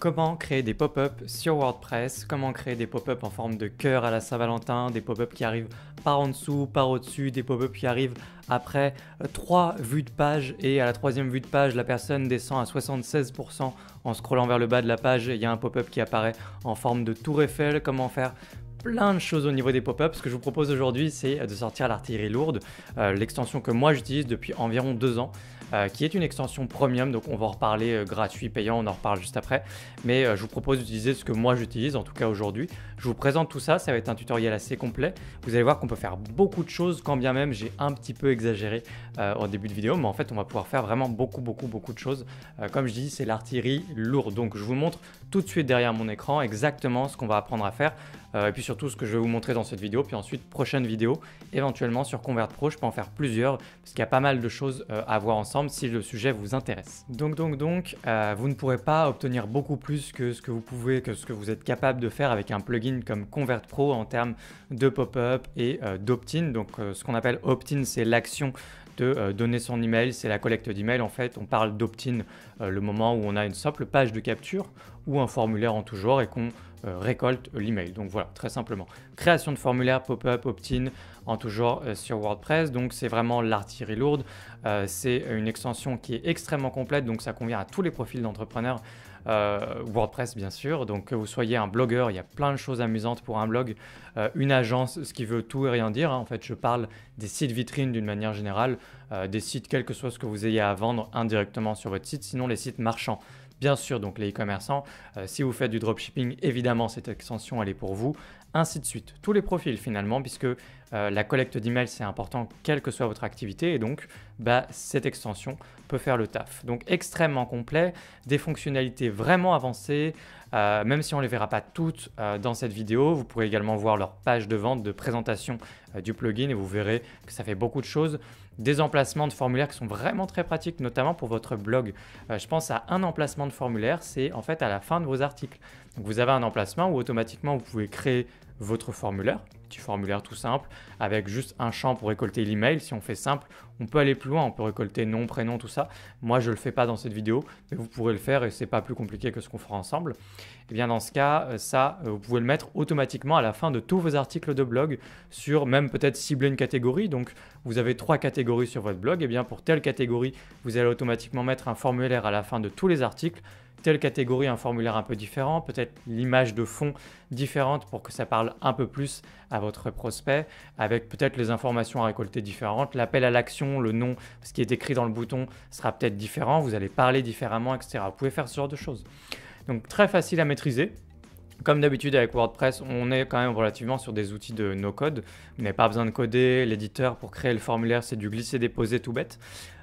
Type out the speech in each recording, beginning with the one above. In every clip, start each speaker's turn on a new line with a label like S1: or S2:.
S1: Comment créer des pop ups sur WordPress, comment créer des pop ups en forme de cœur à la Saint-Valentin, des pop ups qui arrivent par en dessous, par au-dessus, des pop ups qui arrivent après euh, trois vues de page et à la troisième vue de page, la personne descend à 76% en scrollant vers le bas de la page et il y a un pop-up qui apparaît en forme de tour Eiffel. Comment faire plein de choses au niveau des pop-ups. Ce que je vous propose aujourd'hui, c'est euh, de sortir l'artillerie lourde, euh, l'extension que moi j'utilise depuis environ deux ans. Euh, qui est une extension premium, donc on va en reparler euh, gratuit, payant, on en reparle juste après. Mais euh, je vous propose d'utiliser ce que moi j'utilise, en tout cas aujourd'hui, je vous présente tout ça, ça va être un tutoriel assez complet. Vous allez voir qu'on peut faire beaucoup de choses, quand bien même j'ai un petit peu exagéré en euh, au début de vidéo, mais en fait on va pouvoir faire vraiment beaucoup, beaucoup, beaucoup de choses. Euh, comme je dis, c'est l'artillerie lourde, donc je vous montre tout de suite derrière mon écran exactement ce qu'on va apprendre à faire, euh, et puis surtout ce que je vais vous montrer dans cette vidéo, puis ensuite prochaine vidéo, éventuellement sur Convert Pro, je peux en faire plusieurs, parce qu'il y a pas mal de choses à voir ensemble si le sujet vous intéresse. Donc, donc, donc, vous ne pourrez pas obtenir beaucoup plus que ce que vous pouvez, que ce que vous êtes capable de faire avec un plugin comme Convert Pro en termes de pop-up et euh, d'opt-in. Donc euh, ce qu'on appelle opt-in, c'est l'action de euh, donner son email, c'est la collecte d'email. En fait, on parle d'opt-in le moment où on a une simple page de capture ou un formulaire en tout genre et qu'on récolte l'email. Donc voilà, très simplement. Création de formulaire, pop-up, opt-in en tout genre sur WordPress. Donc c'est vraiment l'artillerie lourde. c'est une extension qui est extrêmement complète, donc ça convient à tous les profils d'entrepreneurs euh, WordPress bien sûr. Donc que vous soyez un blogueur, il y a plein de choses amusantes pour un blog, euh, une agence, ce qui veut tout et rien dire. Hein. En fait, je parle des sites vitrines d'une manière générale, euh, des sites quel que soit ce que vous ayez à vendre indirectement sur votre site, sinon les sites marchands. Bien sûr, donc les e-commerçants, si vous faites du dropshipping, évidemment cette extension elle est pour vous ainsi de suite. Tous les profils finalement, puisque euh, la collecte d'emails c'est important quelle que soit votre activité, et donc bah, cette extension peut faire le taf. Donc extrêmement complet, des fonctionnalités vraiment avancées, euh, même si on ne les verra pas toutes euh, dans cette vidéo, vous pourrez également voir leur page de vente de présentation du plugin et vous verrez que ça fait beaucoup de choses des emplacements de formulaires qui sont vraiment très pratiques, notamment pour votre blog. Euh, je pense à un emplacement de formulaire, c'est en fait à la fin de vos articles. vous avez un emplacement où automatiquement vous pouvez créer votre formulaire, petit formulaire tout simple, avec juste un champ pour récolter l'email. Si on fait simple, on peut aller plus loin, on peut récolter nom, prénom, tout ça. Moi, je ne le fais pas dans cette vidéo, mais vous pourrez le faire et ce n'est pas plus compliqué que ce qu'on fera ensemble. Et eh bien dans ce cas, euh, ça, euh, vous pouvez le mettre automatiquement à la fin de tous vos articles de blog sur même peut-être cibler une catégorie. Donc, vous avez trois catégories sur votre blog. Et eh bien pour telle catégorie, vous allez automatiquement mettre un formulaire à la fin de tous les articles telle catégorie un formulaire un peu différent, peut-être l'image de fond différente pour que ça parle un peu plus à votre prospect, avec peut-être les informations à récolter différentes, l'appel à l'action, le nom, ce qui est écrit dans le bouton sera peut-être différent, vous allez parler différemment, etc. Vous pouvez faire ce genre de choses. Donc très facile à maîtriser, comme d'habitude avec WordPress, on est quand même relativement sur des outils de no-code. Vous pas besoin de coder, l'éditeur pour créer le formulaire, c'est du glisser-déposer tout bête.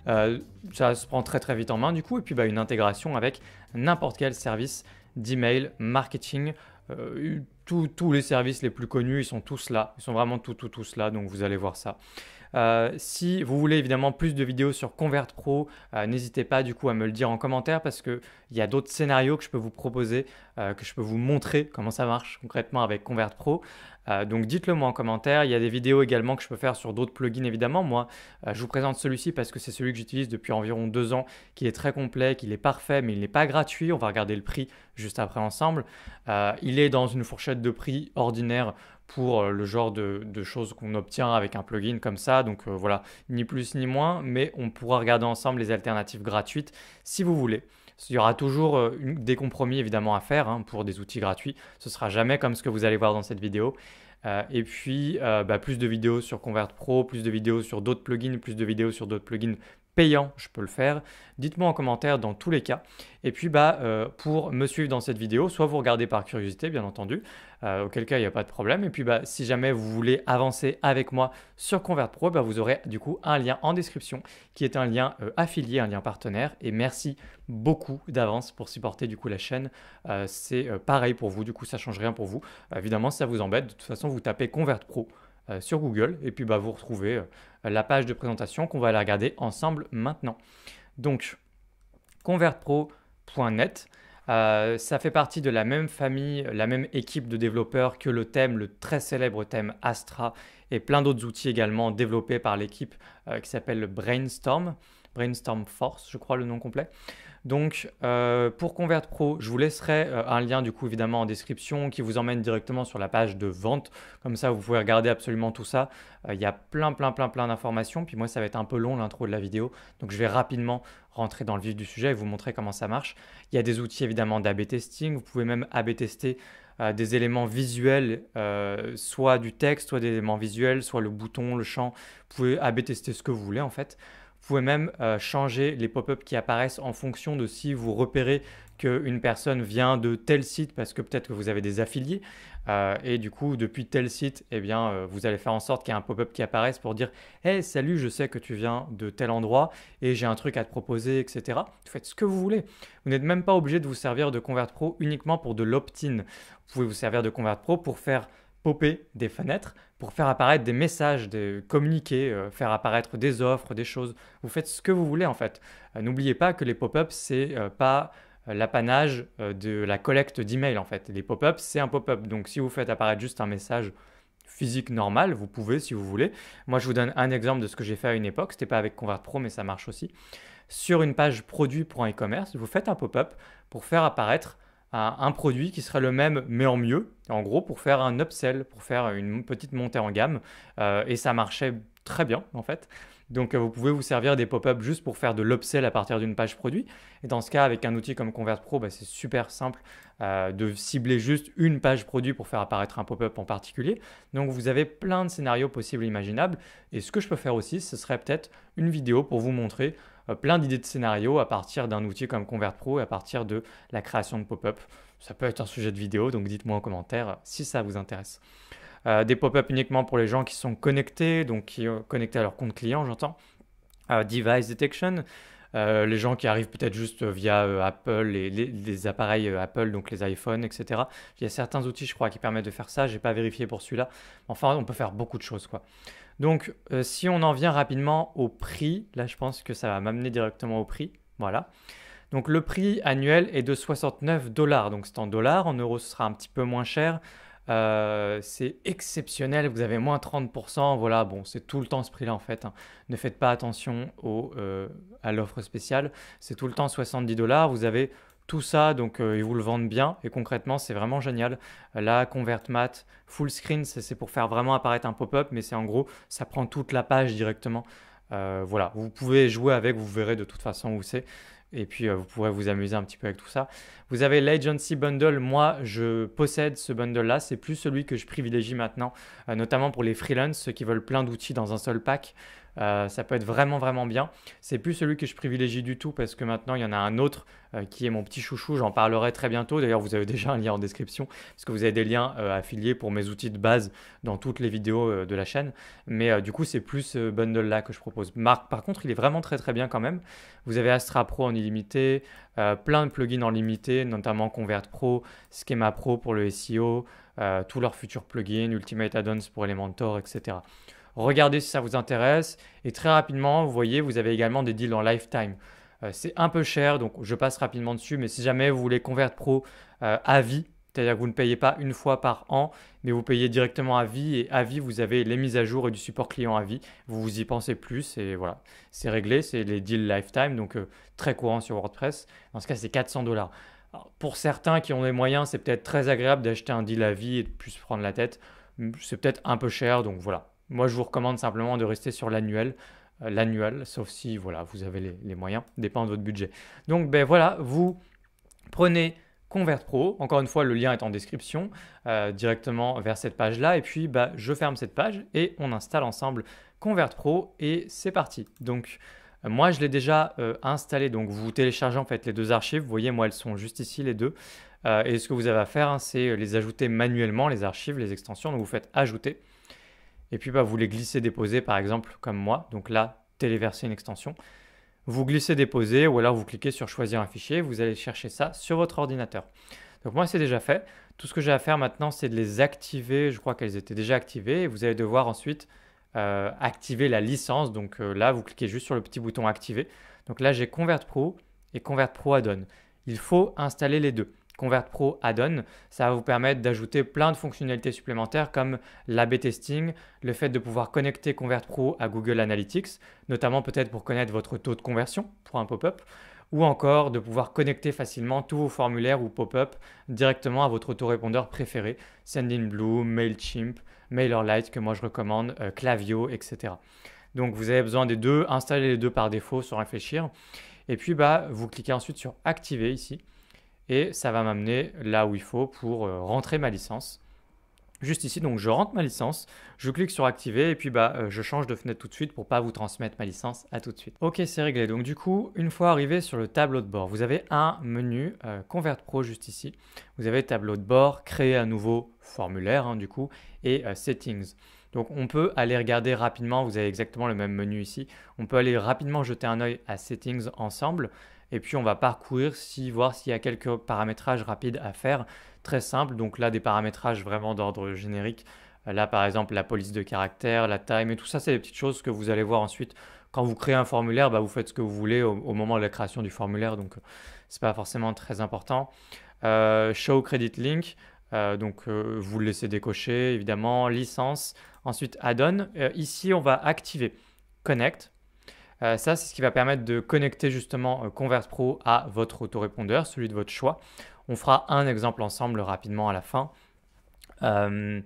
S1: Euh, ça se prend très très vite en main du coup, et puis bah, une intégration avec n'importe quel service d'email, marketing, euh, tous les services les plus connus, ils sont tous là, ils sont vraiment tous là, donc vous allez voir ça. Euh, si vous voulez évidemment plus de vidéos sur Convert Pro, euh, n'hésitez pas du coup à me le dire en commentaire parce qu'il y a d'autres scénarios que je peux vous proposer, euh, que je peux vous montrer comment ça marche concrètement avec Convert Pro. donc dites-le moi en commentaire. Il y a des vidéos également que je peux faire sur d'autres plugins évidemment. Moi, je vous présente celui-ci parce que c'est celui que j'utilise depuis environ deux ans, qui est très complet, qu'il est parfait, mais il n'est pas gratuit. On va regarder le prix juste après ensemble. il est dans une fourchette de prix ordinaire pour euh, le genre de, choses qu'on obtient avec un plugin comme ça. Donc euh, voilà, ni plus ni moins, mais on pourra regarder ensemble les alternatives gratuites si vous voulez. Il y aura toujours euh, des compromis évidemment à faire hein, pour des outils gratuits. Ce sera jamais comme ce que vous allez voir dans cette vidéo. et puis, bah, plus de vidéos sur Convert Pro, plus de vidéos sur d'autres plugins, plus de vidéos sur d'autres plugins payant, je peux le faire. Dites-moi en commentaire dans tous les cas. Et puis bah, euh, pour me suivre dans cette vidéo, soit vous regardez par curiosité, bien entendu, euh, auquel cas il n'y a pas de problème. Et puis bah, si jamais vous voulez avancer avec moi sur Convert Pro, bah, vous aurez du coup un lien en description qui est un lien euh, affilié, un lien partenaire. Et merci beaucoup d'avance pour supporter du coup la chaîne. C'est pareil pour vous, du coup ça change rien pour vous. Évidemment, si ça vous embête, de toute façon vous tapez Convert Pro euh, sur Google. Et puis bah, vous retrouvez euh, la page de présentation qu'on va aller regarder ensemble maintenant. Donc, convertpro.net. Euh, ça fait partie de la même famille, la même équipe de développeurs que le thème, le très célèbre thème Astra et plein d'autres outils également développés par l'équipe qui s'appelle Brainstorm, Brainstorm Force, je crois le nom complet. Donc, euh, pour Convert Pro, je vous laisserai euh, un lien, du coup, évidemment, en description qui vous emmène directement sur la page de vente. Comme ça, vous pouvez regarder absolument tout ça. Euh, il y a plein, plein, plein, plein d'informations. Puis moi, ça va être un peu long l'intro de la vidéo. Donc, je vais rapidement rentrer dans le vif du sujet et vous montrer comment ça marche. Il y a des outils, évidemment, d'AB testing. Vous pouvez même AB tester des éléments visuels, soit du texte, soit des éléments visuels, soit le bouton, le champ. Vous pouvez AB tester ce que vous voulez en fait. Vous pouvez même euh, changer les pop ups qui apparaissent en fonction de si vous repérez qu'une personne vient de tel site parce que peut-être que vous avez des affiliés euh, et du coup depuis tel site eh bien euh, vous allez faire en sorte qu'il y ait un pop-up qui apparaisse pour dire hey salut je sais que tu viens de tel endroit et j'ai un truc à te proposer etc vous faites ce que vous voulez vous n'êtes même pas obligé de vous servir de Convert Pro uniquement pour de l'opt-in vous pouvez vous servir de Convert Pro pour faire popper des fenêtres pour faire apparaître des messages, des communiqués, euh, faire apparaître des offres, des choses. Vous faites ce que vous voulez en fait. Euh, n'oubliez pas que les pop-ups, c'est euh, pas l'apanage de la collecte d'emails en fait. Les pop-ups, c'est un pop-up. Donc si vous faites apparaître juste un message physique normal, vous pouvez si vous voulez. Moi, je vous donne un exemple de ce que j'ai fait à une époque. Ce n'était pas avec Convert Pro, mais ça marche aussi. Sur une page produit pour un e-commerce, vous faites un pop-up pour faire apparaître un produit qui serait le même mais en mieux, en gros pour faire un upsell, pour faire une petite montée en gamme. Euh, et ça marchait très bien en fait. Donc euh, vous pouvez vous servir des pop-up juste pour faire de l'upsell à partir d'une page produit. Et dans ce cas, avec un outil comme ConvertPro, Pro, bah, c'est super simple euh, de cibler juste une page produit pour faire apparaître un pop-up en particulier. Donc vous avez plein de scénarios possibles et imaginables. Et ce que je peux faire aussi, ce serait peut-être une vidéo pour vous montrer euh, plein d'idées de scénarios à partir d'un outil comme ConvertPro Pro et à partir de la création de pop-up. Ça peut être un sujet de vidéo, donc dites-moi en commentaire euh, si ça vous intéresse. Euh, des pop-up uniquement pour les gens qui sont connectés, donc qui sont connectés à leur compte client, j'entends. device detection, euh, les gens qui arrivent peut-être juste euh, via euh, Apple, et les, appareils Apple, donc les iPhones, etc. Il y a certains outils, je crois, qui permettent de faire ça. Je n'ai pas vérifié pour celui-là. Enfin, on peut faire beaucoup de choses, quoi. Donc, si on en vient rapidement au prix, là, je pense que ça va m'amener directement au prix. Voilà. Donc, le prix annuel est de 69 dollars. Donc, c'est en dollars. En euros, ce sera un petit peu moins cher. Euh, c'est exceptionnel, vous avez moins 30%, voilà, bon, c'est tout le temps ce prix-là en fait. Hein. Ne faites pas attention au, euh, à l'offre spéciale, c'est tout le temps 70 dollars, vous avez tout ça, donc euh, ils vous le vendent bien et concrètement c'est vraiment génial. la convert mat full screen, c'est pour faire vraiment apparaître un pop-up, mais c'est en gros, ça prend toute la page directement. voilà, vous pouvez jouer avec, vous verrez de toute façon où c'est. Et puis, euh, vous pourrez vous amuser un petit peu avec tout ça. Vous avez l'Agency Bundle. Moi, je possède ce bundle-là. C'est plus celui que je privilégie maintenant, euh, notamment pour les freelance, ceux qui veulent plein d'outils dans un seul pack. Euh, ça peut être vraiment vraiment bien. C'est plus celui que je privilégie du tout parce que maintenant il y en a un autre euh, qui est mon petit chouchou. J'en parlerai très bientôt. D'ailleurs, vous avez déjà un lien en description parce que vous avez des liens euh, affiliés pour mes outils de base dans toutes les vidéos de la chaîne. Mais du coup, c'est plus ce bundle là que je propose. Marc, par contre, il est vraiment très très bien quand même. Vous avez Astra Pro en illimité, plein de plugins en limité, notamment Convert Pro, Schema Pro pour le SEO. tous leurs futurs plugins, Ultimate Addons pour Elementor, etc. Regardez si ça vous intéresse. Et très rapidement, vous voyez, vous avez également des deals en lifetime. Euh, c'est un peu cher, donc je passe rapidement dessus. Mais si jamais vous voulez Convert Pro euh, à vie, c'est-à-dire que vous ne payez pas une fois par an, mais vous payez directement à vie. Et à vie, vous avez les mises à jour et du support client à vie. Vous vous y pensez plus et voilà, c'est réglé. C'est les deals lifetime, donc euh, très courant sur WordPress. Dans ce cas, c'est 400 dollars. Pour certains qui ont les moyens, c'est peut-être très agréable d'acheter un deal à vie et de plus prendre la tête. C'est peut-être un peu cher, donc voilà, moi, je vous recommande simplement de rester sur l'annuel euh, l'annuel, sauf si voilà, vous avez les, moyens, dépend de votre budget. Donc ben voilà, vous prenez Convert Pro, encore une fois le lien est en description, euh, directement vers cette page-là, et puis ben, je ferme cette page et on installe ensemble Convert Pro et c'est parti. Donc euh, moi je l'ai déjà installé, donc vous téléchargez en fait les deux archives, vous voyez moi elles sont juste ici les deux, et ce que vous avez à faire hein, c'est les ajouter manuellement, les archives, les extensions, donc vous faites ajouter et puis bah, vous les glissez déposer par exemple comme moi, donc là téléverser une extension. Vous glissez déposer ou alors vous cliquez sur choisir un fichier, vous allez chercher ça sur votre ordinateur. Donc moi c'est déjà fait. Tout ce que j'ai à faire maintenant c'est de les activer, je crois qu'elles étaient déjà activées vous allez devoir ensuite euh, activer la licence. Donc euh, là vous cliquez juste sur le petit bouton activer. Donc là j'ai Convert Pro et Convert Pro Add-on. Il faut installer les deux. Convert Pro Add-on. Ça va vous permettre d'ajouter plein de fonctionnalités supplémentaires comme l'AB testing, le fait de pouvoir connecter Convert Pro à Google Analytics, notamment peut-être pour connaître votre taux de conversion pour un pop-up, ou encore de pouvoir connecter facilement tous vos formulaires ou pop-up directement à votre autorépondeur préféré, Sendinblue, Mailchimp, MailerLite que moi je recommande, Clavio, euh, etc. Donc vous avez besoin des deux, installez les deux par défaut sans réfléchir. Et puis bah, vous cliquez ensuite sur activer ici et ça va m'amener là où il faut pour euh, rentrer ma licence. Juste ici, donc je rentre ma licence, je clique sur activer et puis bah euh, je change de fenêtre tout de suite pour pas vous transmettre ma licence à tout de suite. Ok, c'est réglé. Donc du coup, une fois arrivé sur le tableau de bord, vous avez un menu euh, Convert Pro juste ici. Vous avez tableau de bord, créer un nouveau formulaire hein, du coup et settings. Donc on peut aller regarder rapidement, vous avez exactement le même menu ici. On peut aller rapidement jeter un œil à settings ensemble. Et puis on va parcourir, si, voir s'il y a quelques paramétrages rapides à faire. Très simple, donc là des paramétrages vraiment d'ordre générique. Là par exemple la police de caractère, la time et tout ça c'est des petites choses que vous allez voir ensuite. Quand vous créez un formulaire, bah, vous faites ce que vous voulez au, moment de la création du formulaire, donc euh, c'est pas forcément très important. Euh, show credit link, euh, donc vous le laissez décocher évidemment, licence, ensuite add-on. ici on va activer connect, euh, ça, c'est ce qui va permettre de connecter justement euh, Converse Pro à votre autorépondeur, celui de votre choix. On fera un exemple ensemble rapidement à la fin. Euh,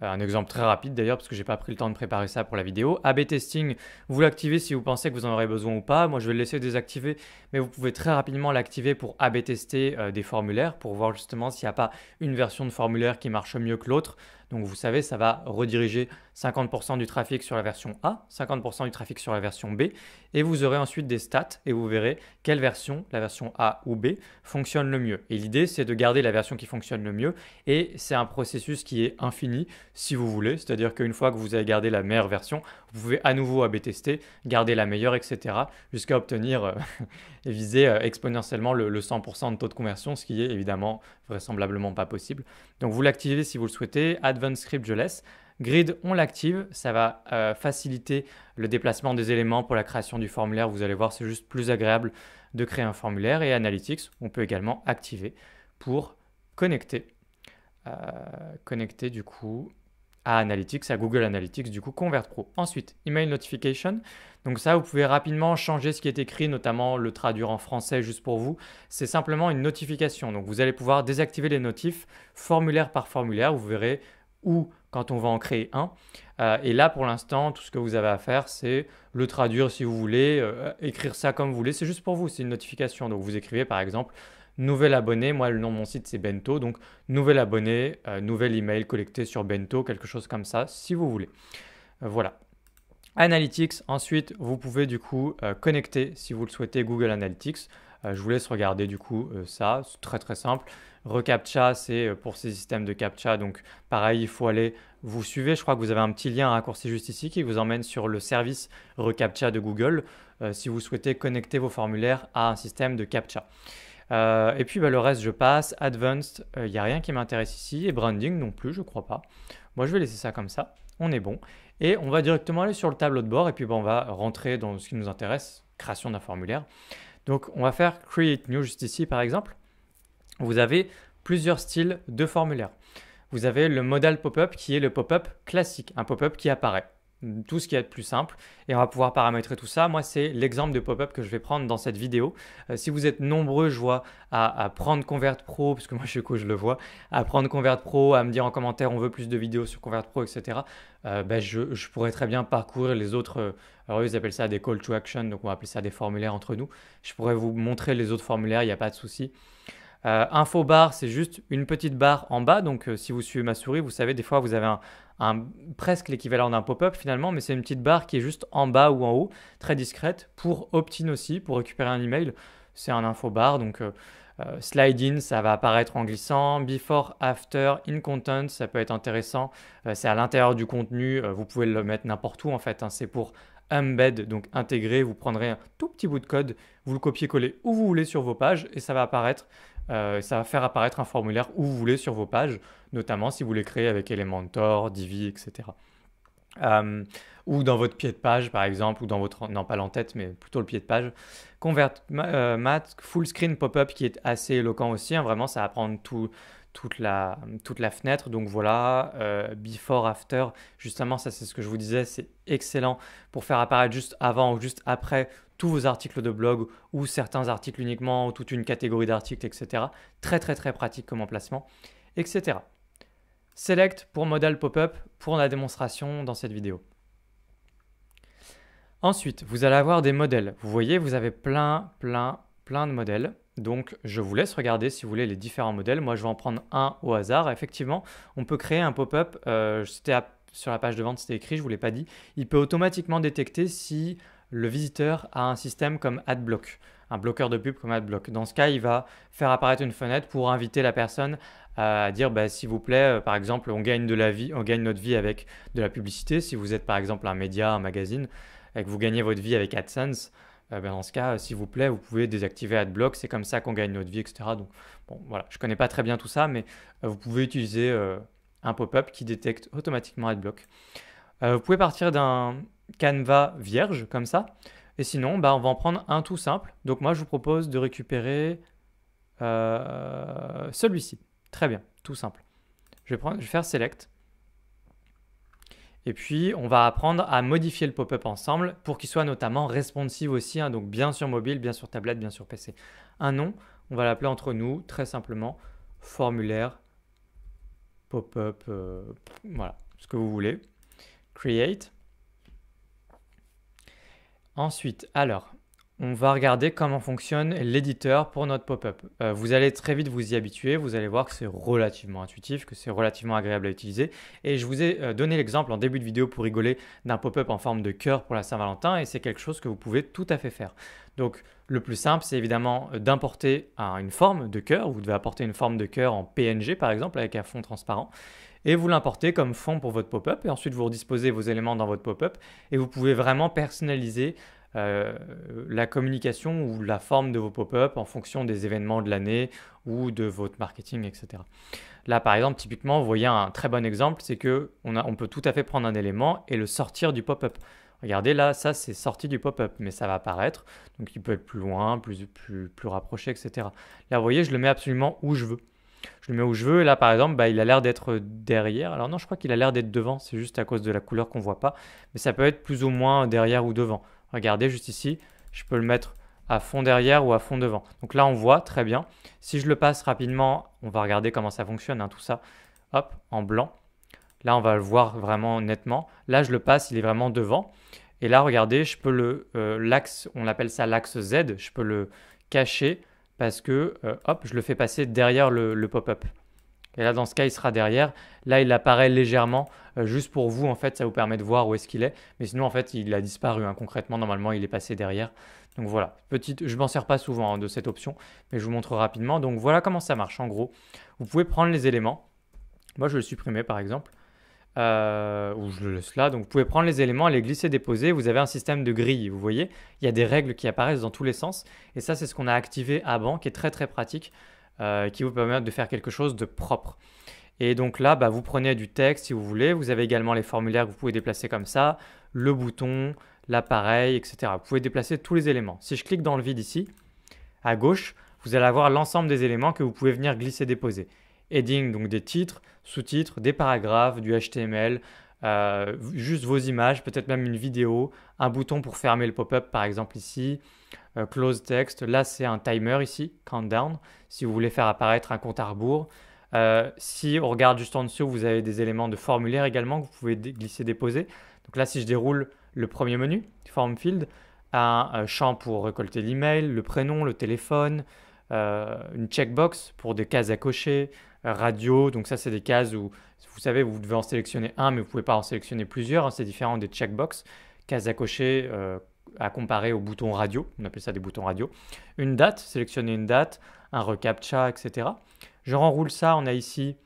S1: un exemple très rapide d'ailleurs, parce que je n'ai pas pris le temps de préparer ça pour la vidéo. AB testing, vous l'activez si vous pensez que vous en aurez besoin ou pas. Moi, je vais le laisser désactiver, mais vous pouvez très rapidement l'activer pour AB tester des formulaires, pour voir justement s'il n'y a pas une version de formulaire qui marche mieux que l'autre. Donc vous savez, ça va rediriger 50% du trafic sur la version A, 50% du trafic sur la version B, et vous aurez ensuite des stats et vous verrez quelle version, la version A ou B, fonctionne le mieux. Et l'idée, c'est de garder la version qui fonctionne le mieux, et c'est un processus qui est infini, si vous voulez, c'est-à-dire qu'une fois que vous avez gardé la meilleure version, vous pouvez à nouveau AB tester, garder la meilleure, etc., jusqu'à obtenir euh, et viser euh, exponentiellement le 100% de taux de conversion, ce qui est évidemment vraisemblablement pas possible. Donc vous l'activez si vous le souhaitez, Advanced Script je laisse. Grid, on l'active, ça va euh, faciliter le déplacement des éléments pour la création du formulaire. Vous allez voir, c'est juste plus agréable de créer un formulaire. Et Analytics, on peut également activer pour connecter. Euh, connecter du coup à Analytics, à Google Analytics, du coup Convert Pro. Ensuite, Email Notification. Donc ça, vous pouvez rapidement changer ce qui est écrit, notamment le traduire en français juste pour vous. C'est simplement une notification. Donc vous allez pouvoir désactiver les notifs formulaire par formulaire. Vous verrez où quand on va en créer un. Euh, et là, pour l'instant, tout ce que vous avez à faire, c'est le traduire si vous voulez, euh, écrire ça comme vous voulez. C'est juste pour vous, c'est une notification. Donc vous écrivez par exemple nouvel abonné. Moi, le nom de mon site, c'est Bento. Donc, nouvel abonné, euh, nouvel email collecté sur Bento, quelque chose comme ça, si vous voulez. Euh, voilà. Analytics, ensuite, vous pouvez du coup euh, connecter, si vous le souhaitez, Google Analytics. je vous laisse regarder du coup ça, c'est très très simple. Recaptcha, c'est pour ces systèmes de CAPTCHA. Donc, pareil, il faut aller vous suivez. Je crois que vous avez un petit lien raccourci juste ici qui vous emmène sur le service ReCAPTCHA de Google si vous souhaitez connecter vos formulaires à un système de CAPTCHA. Euh, et puis bah, le reste, je passe. Advanced, il euh, n'y a rien qui m'intéresse ici. Et branding non plus, je crois pas. Moi, je vais laisser ça comme ça. On est bon. Et on va directement aller sur le tableau de bord. Et puis bah, on va rentrer dans ce qui nous intéresse, création d'un formulaire. Donc on va faire Create New juste ici, par exemple. Vous avez plusieurs styles de formulaire. Vous avez le modal pop-up qui est le pop-up classique, un pop-up qui apparaît tout ce qui est de plus simple et on va pouvoir paramétrer tout ça. Moi, c'est l'exemple de pop-up que je vais prendre dans cette vidéo. Euh, si vous êtes nombreux, je vois, à, prendre Convert Pro, parce que moi, je suis je le vois, à prendre Convert Pro, à me dire en commentaire, on veut plus de vidéos sur Convert Pro, etc., euh, ben, je, je, pourrais très bien parcourir les autres. Euh, alors, ils appellent ça des call to action, donc on va appeler ça des formulaires entre nous. Je pourrais vous montrer les autres formulaires, il n'y a pas de souci. Euh, info bar, c'est juste une petite barre en bas. Donc, euh, si vous suivez ma souris, vous savez, des fois, vous avez presque l'équivalent d'un pop-up finalement, mais c'est une petite barre qui est juste en bas ou en haut, très discrète, pour opt-in aussi, pour récupérer un email. C'est un info bar, donc euh, slide in, ça va apparaître en glissant. Before, after, in content, ça peut être intéressant. c'est à l'intérieur du contenu, vous pouvez le mettre n'importe où en fait. Hein. c'est pour embed, donc intégrer. vous prendrez un tout petit bout de code, vous le copiez-collez où vous voulez sur vos pages et ça va apparaître euh, ça va faire apparaître un formulaire où vous voulez sur vos pages, notamment si vous les créez avec Elementor, Divi, etc. Euh, ou dans votre pied de page, par exemple, ou dans votre... Non, pas l'en-tête, mais plutôt le pied de page. Convert euh, Mat, full screen pop-up qui est assez éloquent aussi. Hein, vraiment, ça va prendre tout, toute la, fenêtre. Donc voilà, before, after, justement, ça c'est ce que je vous disais, c'est excellent pour faire apparaître juste avant ou juste après tous vos articles de blog ou certains articles uniquement ou toute une catégorie d'articles, etc. Très très très pratique comme emplacement, etc. Select pour modal pop-up pour la démonstration dans cette vidéo. Ensuite, vous allez avoir des modèles. Vous voyez, vous avez plein, plein, plein de modèles. Donc, je vous laisse regarder si vous voulez les différents modèles. Moi, je vais en prendre un au hasard. Effectivement, on peut créer un pop-up. Euh, sur la page de vente, c'était écrit, je ne vous l'ai pas dit. Il peut automatiquement détecter si le visiteur a un système comme AdBlock, un bloqueur de pub comme AdBlock. Dans ce cas, il va faire apparaître une fenêtre pour inviter la personne à dire bah, s'il vous plaît, euh, par exemple, on gagne, de la vie, on gagne notre vie avec de la publicité. Si vous êtes par exemple un média, un magazine, et que vous gagnez votre vie avec AdSense, euh, ben, dans ce cas, euh, s'il vous plaît, vous pouvez désactiver AdBlock, c'est comme ça qu'on gagne notre vie, etc. Donc, bon, voilà, je ne connais pas très bien tout ça, mais vous pouvez utiliser un pop-up qui détecte automatiquement AdBlock. vous pouvez partir d'un Canva vierge, comme ça. Et sinon, bah, on va en prendre un tout simple. Donc moi, je vous propose de récupérer euh, celui-ci. Très bien, tout simple. Je vais, faire Select. Et puis, on va apprendre à modifier le pop-up ensemble pour qu'il soit notamment responsive aussi, hein, donc bien sur mobile, bien sur tablette, bien sur PC. Un nom, on va l'appeler entre nous très simplement formulaire pop-up, euh, voilà, ce que vous voulez. Create. Ensuite, alors, on va regarder comment fonctionne l'éditeur pour notre pop-up. Euh, vous allez très vite vous y habituer, vous allez voir que c'est relativement intuitif, que c'est relativement agréable à utiliser. Et je vous ai euh, donné l'exemple en début de vidéo pour rigoler d'un pop-up en forme de cœur pour la Saint-Valentin, et c'est quelque chose que vous pouvez tout à fait faire. Donc le plus simple, c'est évidemment euh, d'importer une forme de cœur, vous devez apporter une forme de cœur en PNG par exemple avec un fond transparent, et vous l'importez comme fond pour votre pop-up et ensuite vous redisposez vos éléments dans votre pop-up et vous pouvez vraiment personnaliser euh, la communication ou la forme de vos pop-up en fonction des événements de l'année ou de votre marketing, etc. Là, par exemple, typiquement, vous voyez un très bon exemple, c'est que on, on peut tout à fait prendre un élément et le sortir du pop-up. Regardez là, ça c'est sorti du pop-up, mais ça va apparaître, donc il peut être plus loin, plus, plus, plus rapproché, etc. Là, vous voyez, je le mets absolument où je veux je le mets où je veux. Et là, par exemple, bah, il a l'air d'être derrière. Alors non, je crois qu'il a l'air d'être devant. C'est juste à cause de la couleur qu'on ne voit pas. Mais ça peut être plus ou moins derrière ou devant. Regardez juste ici, je peux le mettre à fond derrière ou à fond devant. Donc là, on voit très bien. Si je le passe rapidement, on va regarder comment ça fonctionne, hein, tout ça. Hop, en blanc. Là, on va le voir vraiment nettement. Là, je le passe, il est vraiment devant. Et là, regardez, je peux le euh, l'axe, on appelle ça l'axe Z, je peux le cacher parce que euh, hop, je le fais passer derrière le, pop-up. Et là, dans ce cas, il sera derrière. Là, il apparaît légèrement, euh, juste pour vous, en fait, ça vous permet de voir où est-ce qu'il est. Mais sinon, en fait, il a disparu. Hein. Concrètement, normalement, il est passé derrière. Donc voilà, petite, je m'en sers pas souvent hein, de cette option, mais je vous montre rapidement. Donc voilà comment ça marche en gros. Vous pouvez prendre les éléments. Moi, je vais le supprimer par exemple. Euh, ou je le laisse là. Donc vous pouvez prendre les éléments, les glisser, déposer. Vous avez un système de grille, vous voyez. Il y a des règles qui apparaissent dans tous les sens. Et ça, c'est ce qu'on a activé avant, qui est très très pratique, euh, qui vous permet de faire quelque chose de propre. Et donc là, bah, vous prenez du texte si vous voulez. Vous avez également les formulaires que vous pouvez déplacer comme ça, le bouton, l'appareil, etc. Vous pouvez déplacer tous les éléments. Si je clique dans le vide ici, à gauche, vous allez avoir l'ensemble des éléments que vous pouvez venir glisser, déposer. « Heading », donc des titres, sous-titres, des paragraphes, du HTML, euh, juste vos images, peut-être même une vidéo, un bouton pour fermer le pop-up par exemple ici, euh, close text, là c'est un timer ici, countdown, si vous voulez faire apparaître un compte à rebours. Euh, si on regarde juste en dessous, vous avez des éléments de formulaire également que vous pouvez glisser, déposer. Donc là, si je déroule le premier menu, form field, un champ pour récolter l'email, le prénom, le téléphone, une checkbox pour des cases à cocher, radio. Donc ça, c'est des cases où, vous savez, vous devez en sélectionner un, mais vous ne pouvez pas en sélectionner plusieurs. Hein. c'est différent des checkbox, cases à cocher euh, à comparer aux boutons radio. On appelle ça des boutons radio. Une date, sélectionner une date, un recaptcha, etc. Je renroule ça. On a ici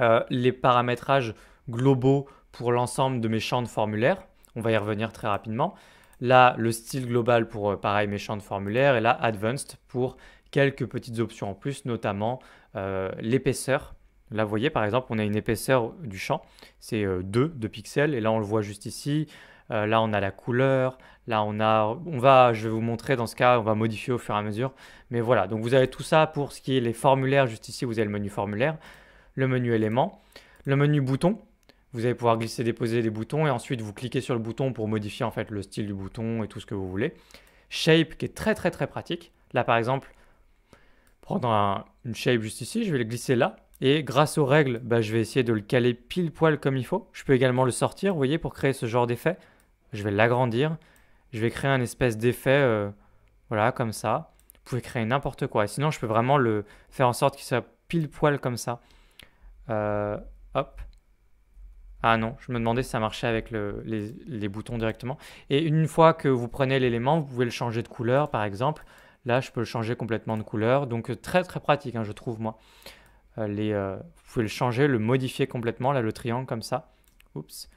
S1: euh, les paramétrages globaux pour l'ensemble de mes champs de formulaire. On va y revenir très rapidement. Là, le style global pour, euh, pareil, mes champs de formulaire. Et là, advanced pour quelques petites options en plus, notamment euh, l'épaisseur. Là, vous voyez, par exemple, on a une épaisseur du champ, c'est 2 euh, de pixels, et là, on le voit juste ici. Euh, là, on a la couleur. Là, on a, on va, je vais vous montrer dans ce cas, on va modifier au fur et à mesure. Mais voilà, donc vous avez tout ça pour ce qui est les formulaires. Juste ici, vous avez le menu formulaire, le menu éléments, le menu bouton. Vous allez pouvoir glisser, déposer des boutons et ensuite vous cliquez sur le bouton pour modifier en fait le style du bouton et tout ce que vous voulez. Shape qui est très très très pratique. Là, par exemple, prendre une shape juste ici, je vais le glisser là. Et grâce aux règles, bah, je vais essayer de le caler pile poil comme il faut. Je peux également le sortir, vous voyez, pour créer ce genre d'effet. Je vais l'agrandir. Je vais créer un espèce d'effet, euh, voilà, comme ça. Vous pouvez créer n'importe quoi. sinon, je peux vraiment le faire en sorte qu'il soit pile poil comme ça. Euh, hop. Ah non, je me demandais si ça marchait avec les, boutons directement. Et une fois que vous prenez l'élément, vous pouvez le changer de couleur, par exemple. Là, je peux le changer complètement de couleur. Donc, euh, très très pratique, hein, je trouve, moi. Euh, euh, vous pouvez le changer, le modifier complètement, là, le triangle comme ça. Oups.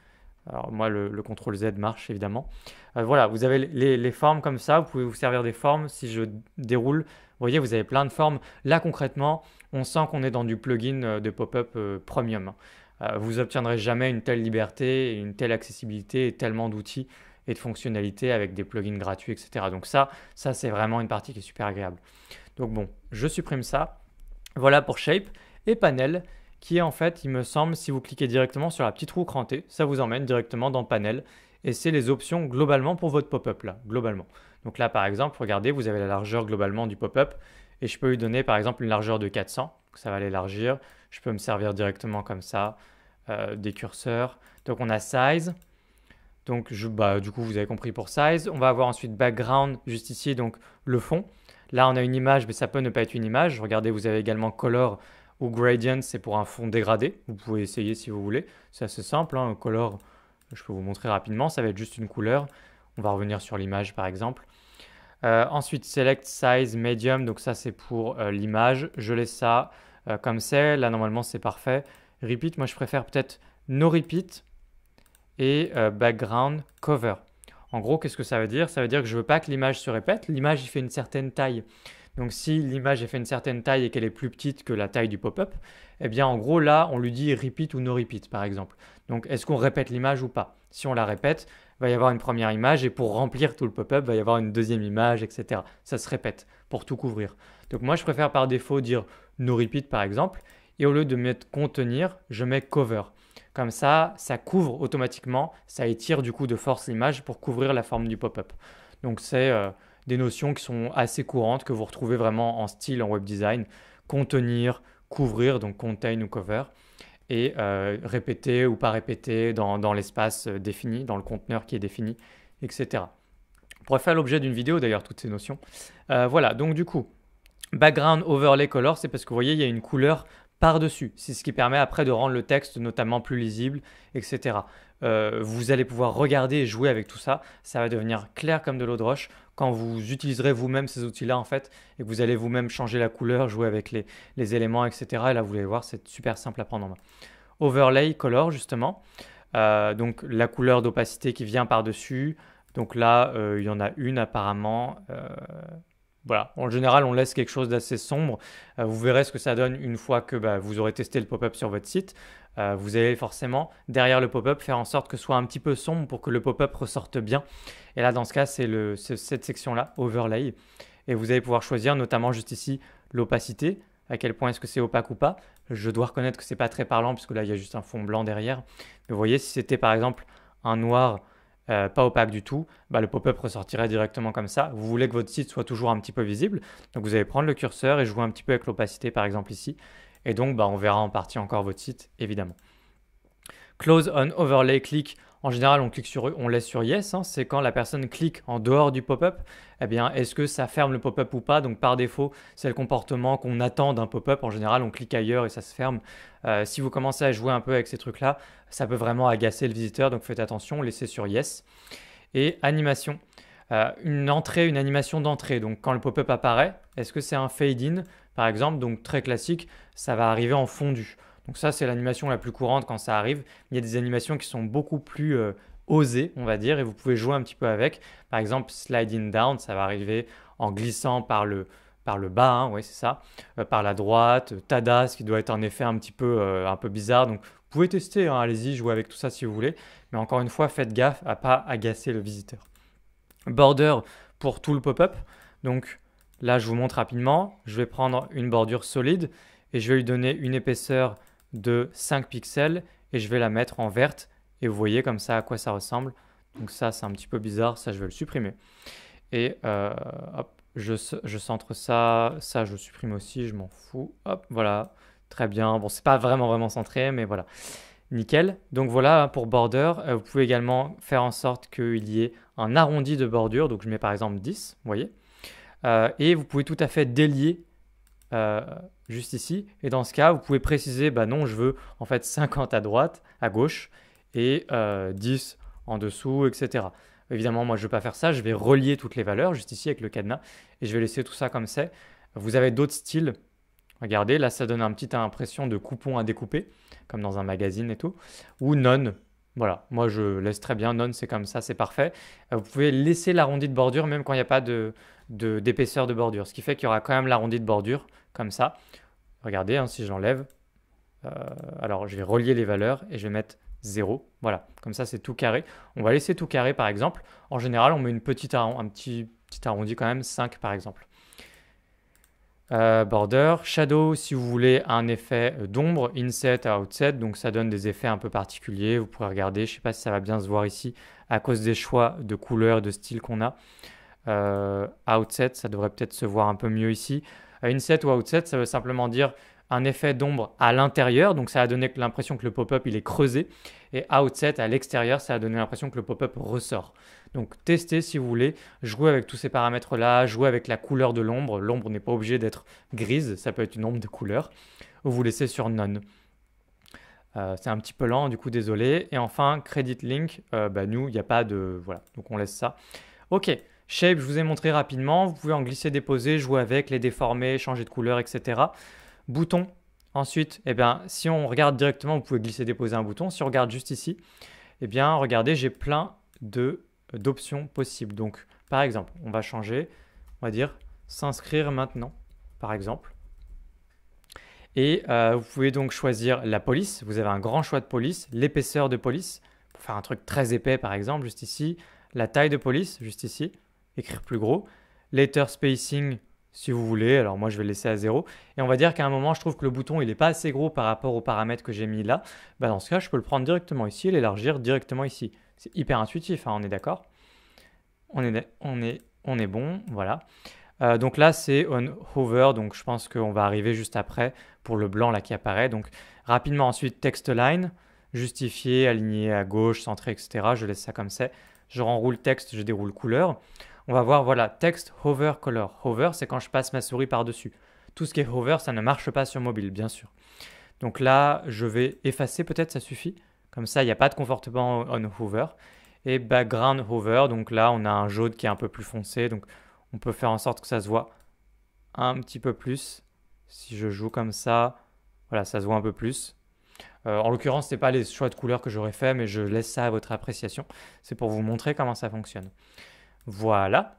S1: Alors moi, le, CTRL Z marche évidemment. voilà, vous avez les, formes comme ça, vous pouvez vous servir des formes. Si je déroule, vous voyez, vous avez plein de formes. Là, concrètement, on sent qu'on est dans du plugin de pop-up premium. Hein. vous n'obtiendrez jamais une telle liberté, une telle accessibilité et tellement d'outils et de fonctionnalités avec des plugins gratuits, etc. Donc ça, ça c'est vraiment une partie qui est super agréable. Donc bon, je supprime ça. Voilà pour Shape et Panel qui est en fait, il me semble, si vous cliquez directement sur la petite roue crantée, ça vous emmène directement dans Panel et c'est les options globalement pour votre pop-up là, globalement. Donc là par exemple, regardez, vous avez la largeur globalement du pop-up et je peux lui donner par exemple une largeur de 400, ça va l'élargir. Je peux me servir directement comme ça euh, des curseurs. Donc on a size, donc, je, bah, du coup, vous avez compris pour size. On va avoir ensuite background, juste ici, donc le fond. Là, on a une image, mais ça peut ne pas être une image. Regardez, vous avez également color ou gradient, c'est pour un fond dégradé. Vous pouvez essayer si vous voulez. C'est assez simple. Hein. Color, je peux vous montrer rapidement. Ça va être juste une couleur. On va revenir sur l'image, par exemple. Euh, ensuite, select size medium. Donc ça, c'est pour euh, l'image. Je laisse ça euh, comme c'est. Là, normalement, c'est parfait. Repeat, moi, je préfère peut-être no repeat et euh, background cover. En gros, qu'est-ce que ça veut dire Ça veut dire que je ne veux pas que l'image se répète. L'image, il fait une certaine taille. Donc si l'image fait une certaine taille et qu'elle est plus petite que la taille du pop-up, eh bien en gros là, on lui dit repeat ou no repeat par exemple. Donc est-ce qu'on répète l'image ou pas Si on la répète, il va y avoir une première image et pour remplir tout le pop-up, il va y avoir une deuxième image, etc. Ça se répète pour tout couvrir. Donc moi je préfère par défaut dire no repeat par exemple et au lieu de mettre contenir, je mets cover. Comme ça, ça couvre automatiquement, ça étire du coup de force l'image pour couvrir la forme du pop-up. Donc c'est euh, des notions qui sont assez courantes que vous retrouvez vraiment en style en web design, contenir, couvrir, donc contain ou cover, et euh, répéter ou pas répéter dans, l'espace euh, défini, dans le conteneur qui est défini, etc. On pourrait faire l'objet d'une vidéo d'ailleurs, toutes ces notions. voilà, donc du coup, background overlay color, c'est parce que vous voyez, il y a une couleur par-dessus. C'est ce qui permet après de rendre le texte notamment plus lisible, etc. Euh, vous allez pouvoir regarder et jouer avec tout ça. Ça va devenir clair comme de l'eau de roche quand vous utiliserez vous-même ces outils-là, en fait, et que vous allez vous-même changer la couleur, jouer avec les, éléments, etc. Et là, vous allez voir, c'est super simple à prendre en main. Overlay color, justement. Euh, donc, la couleur d'opacité qui vient par-dessus. Donc là, euh, il y en a une apparemment. Voilà, en général, on laisse quelque chose d'assez sombre. Euh, vous verrez ce que ça donne une fois que bah, vous aurez testé le pop-up sur votre site. Euh, vous allez forcément, derrière le pop-up, faire en sorte que ce soit un petit peu sombre pour que le pop-up ressorte bien. Et là, dans ce cas, c'est cette section-là, Overlay. Et vous allez pouvoir choisir notamment juste ici l'opacité, à quel point est-ce que c'est opaque ou pas. Je dois reconnaître que c'est pas très parlant, puisque là, il y a juste un fond blanc derrière. Mais vous voyez, si c'était par exemple un noir euh, pas opaque du tout, bah, le pop-up ressortirait directement comme ça. Vous voulez que votre site soit toujours un petit peu visible, donc vous allez prendre le curseur et jouer un petit peu avec l'opacité par exemple ici, et donc bah, on verra en partie encore votre site évidemment. Close on overlay click, en général, on clique sur on laisse sur yes. Hein. c'est quand la personne clique en dehors du pop-up. Eh bien, est-ce que ça ferme le pop-up ou pas Donc, par défaut, c'est le comportement qu'on attend d'un pop-up. En général, on clique ailleurs et ça se ferme. Euh, si vous commencez à jouer un peu avec ces trucs-là, ça peut vraiment agacer le visiteur, donc faites attention, laissez sur yes. Et animation, euh, une entrée, une animation d'entrée, donc quand le pop-up apparaît, est-ce que c'est un fade-in par exemple, donc très classique, ça va arriver en fondu. Donc ça c'est l'animation la plus courante quand ça arrive, il y a des animations qui sont beaucoup plus euh, osées on va dire, et vous pouvez jouer un petit peu avec. Par exemple sliding down, ça va arriver en glissant par le, par le bas, hein, c'est ça, euh, par la droite, Tada, ce qui doit être un effet un petit peu, un peu bizarre, donc vous pouvez tester, hein, allez-y, jouez avec tout ça si vous voulez, mais encore une fois, faites gaffe à pas agacer le visiteur. Border pour tout le pop-up. Donc là, je vous montre rapidement. Je vais prendre une bordure solide et je vais lui donner une épaisseur de 5 pixels et je vais la mettre en verte. Et vous voyez comme ça à quoi ça ressemble. Donc ça, c'est un petit peu bizarre. Ça, je vais le supprimer. Et euh, hop, je, centre ça. Ça, je supprime aussi. Je m'en fous. Hop, voilà. Très bien. Bon, c'est pas vraiment vraiment centré, mais voilà. Nickel. Donc voilà pour border. Euh, vous pouvez également faire en sorte qu'il y ait un arrondi de bordure. Donc je mets par exemple 10, vous voyez. Euh, et vous pouvez tout à fait délier euh, juste ici. Et dans ce cas, vous pouvez préciser, bah non, je veux en fait 50 à droite, à gauche, et 10 en dessous, etc. Évidemment, moi, je ne vais pas faire ça. Je vais relier toutes les valeurs juste ici avec le cadenas et je vais laisser tout ça comme c'est. Vous avez d'autres styles Regardez, là, ça donne un petit impression de coupon à découper, comme dans un magazine et tout, ou non. Voilà, moi je laisse très bien None, c'est comme ça, c'est parfait. Euh, vous pouvez laisser l'arrondi de bordure même quand il n'y a pas de, d'épaisseur de, bordure, ce qui fait qu'il y aura quand même l'arrondi de bordure, comme ça. Regardez, hein, si j'enlève, euh, alors je vais relier les valeurs et je vais mettre 0. Voilà, comme ça c'est tout carré. On va laisser tout carré par exemple. En général, on met une petite un petit, petit arrondi quand même, 5 par exemple. Euh, border. Shadow, si vous voulez un effet d'ombre, inset à outset, donc ça donne des effets un peu particuliers. Vous pourrez regarder, je ne sais pas si ça va bien se voir ici à cause des choix de couleurs et de style qu'on a. Euh, outset, ça devrait peut-être se voir un peu mieux ici. Euh, inset ou outset, ça veut simplement dire un effet d'ombre à l'intérieur, donc ça a donné l'impression que le pop-up il est creusé, et outset à l'extérieur, ça a donné l'impression que le pop-up ressort. Donc testez si vous voulez, jouez avec tous ces paramètres-là, jouez avec la couleur de l'ombre, l'ombre n'est pas obligée d'être grise, ça peut être une ombre de couleur, ou vous laissez sur none. Euh, c'est un petit peu lent, du coup désolé. Et enfin, Credit Link, euh, bah, nous, il n'y a pas de... Voilà, donc on laisse ça. Ok, Shape, je vous ai montré rapidement, vous pouvez en glisser, déposer, jouer avec, les déformer, changer de couleur, etc bouton. Ensuite, eh bien, si on regarde directement, vous pouvez glisser déposer un bouton. Si on regarde juste ici, eh bien, regardez, j'ai plein euh, d'options possibles. Donc, par exemple, on va changer, on va dire s'inscrire maintenant, par exemple. Et euh, vous pouvez donc choisir la police. Vous avez un grand choix de police, l'épaisseur de police, pour faire un truc très épais, par exemple, juste ici. La taille de police, juste ici, écrire plus gros. Letter spacing, si vous voulez. Alors moi, je vais laisser à 0. Et on va dire qu'à un moment, je trouve que le bouton, il n'est pas assez gros par rapport aux paramètres que j'ai mis là. Bah, dans ce cas, je peux le prendre directement ici et l'élargir directement ici. C'est hyper intuitif, hein, on est d'accord on est, on, est, on est bon, voilà. Euh, donc là, c'est on hover, donc je pense qu'on va arriver juste après pour le blanc là qui apparaît. Donc rapidement ensuite, text line, justifier, aligner à gauche, centré, etc. Je laisse ça comme c'est. Je renroule texte, je déroule couleur on va voir, voilà, texte hover color. Hover, c'est quand je passe ma souris par-dessus. Tout ce qui est hover, ça ne marche pas sur mobile, bien sûr. Donc là, je vais effacer, peut-être ça suffit. Comme ça, il n'y a pas de confortement on hover. Et background hover, donc là, on a un jaune qui est un peu plus foncé. Donc on peut faire en sorte que ça se voit un petit peu plus. Si je joue comme ça, voilà, ça se voit un peu plus. Euh, en l'occurrence, ce n'est pas les choix de couleurs que j'aurais fait, mais je laisse ça à votre appréciation. C'est pour vous montrer comment ça fonctionne. Voilà.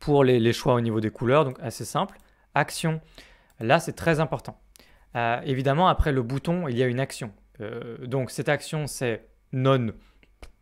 S1: Pour les, choix au niveau des couleurs, donc assez simple. Action, là c'est très important. Euh, évidemment, après le bouton, il y a une action. Euh, donc cette action, c'est none,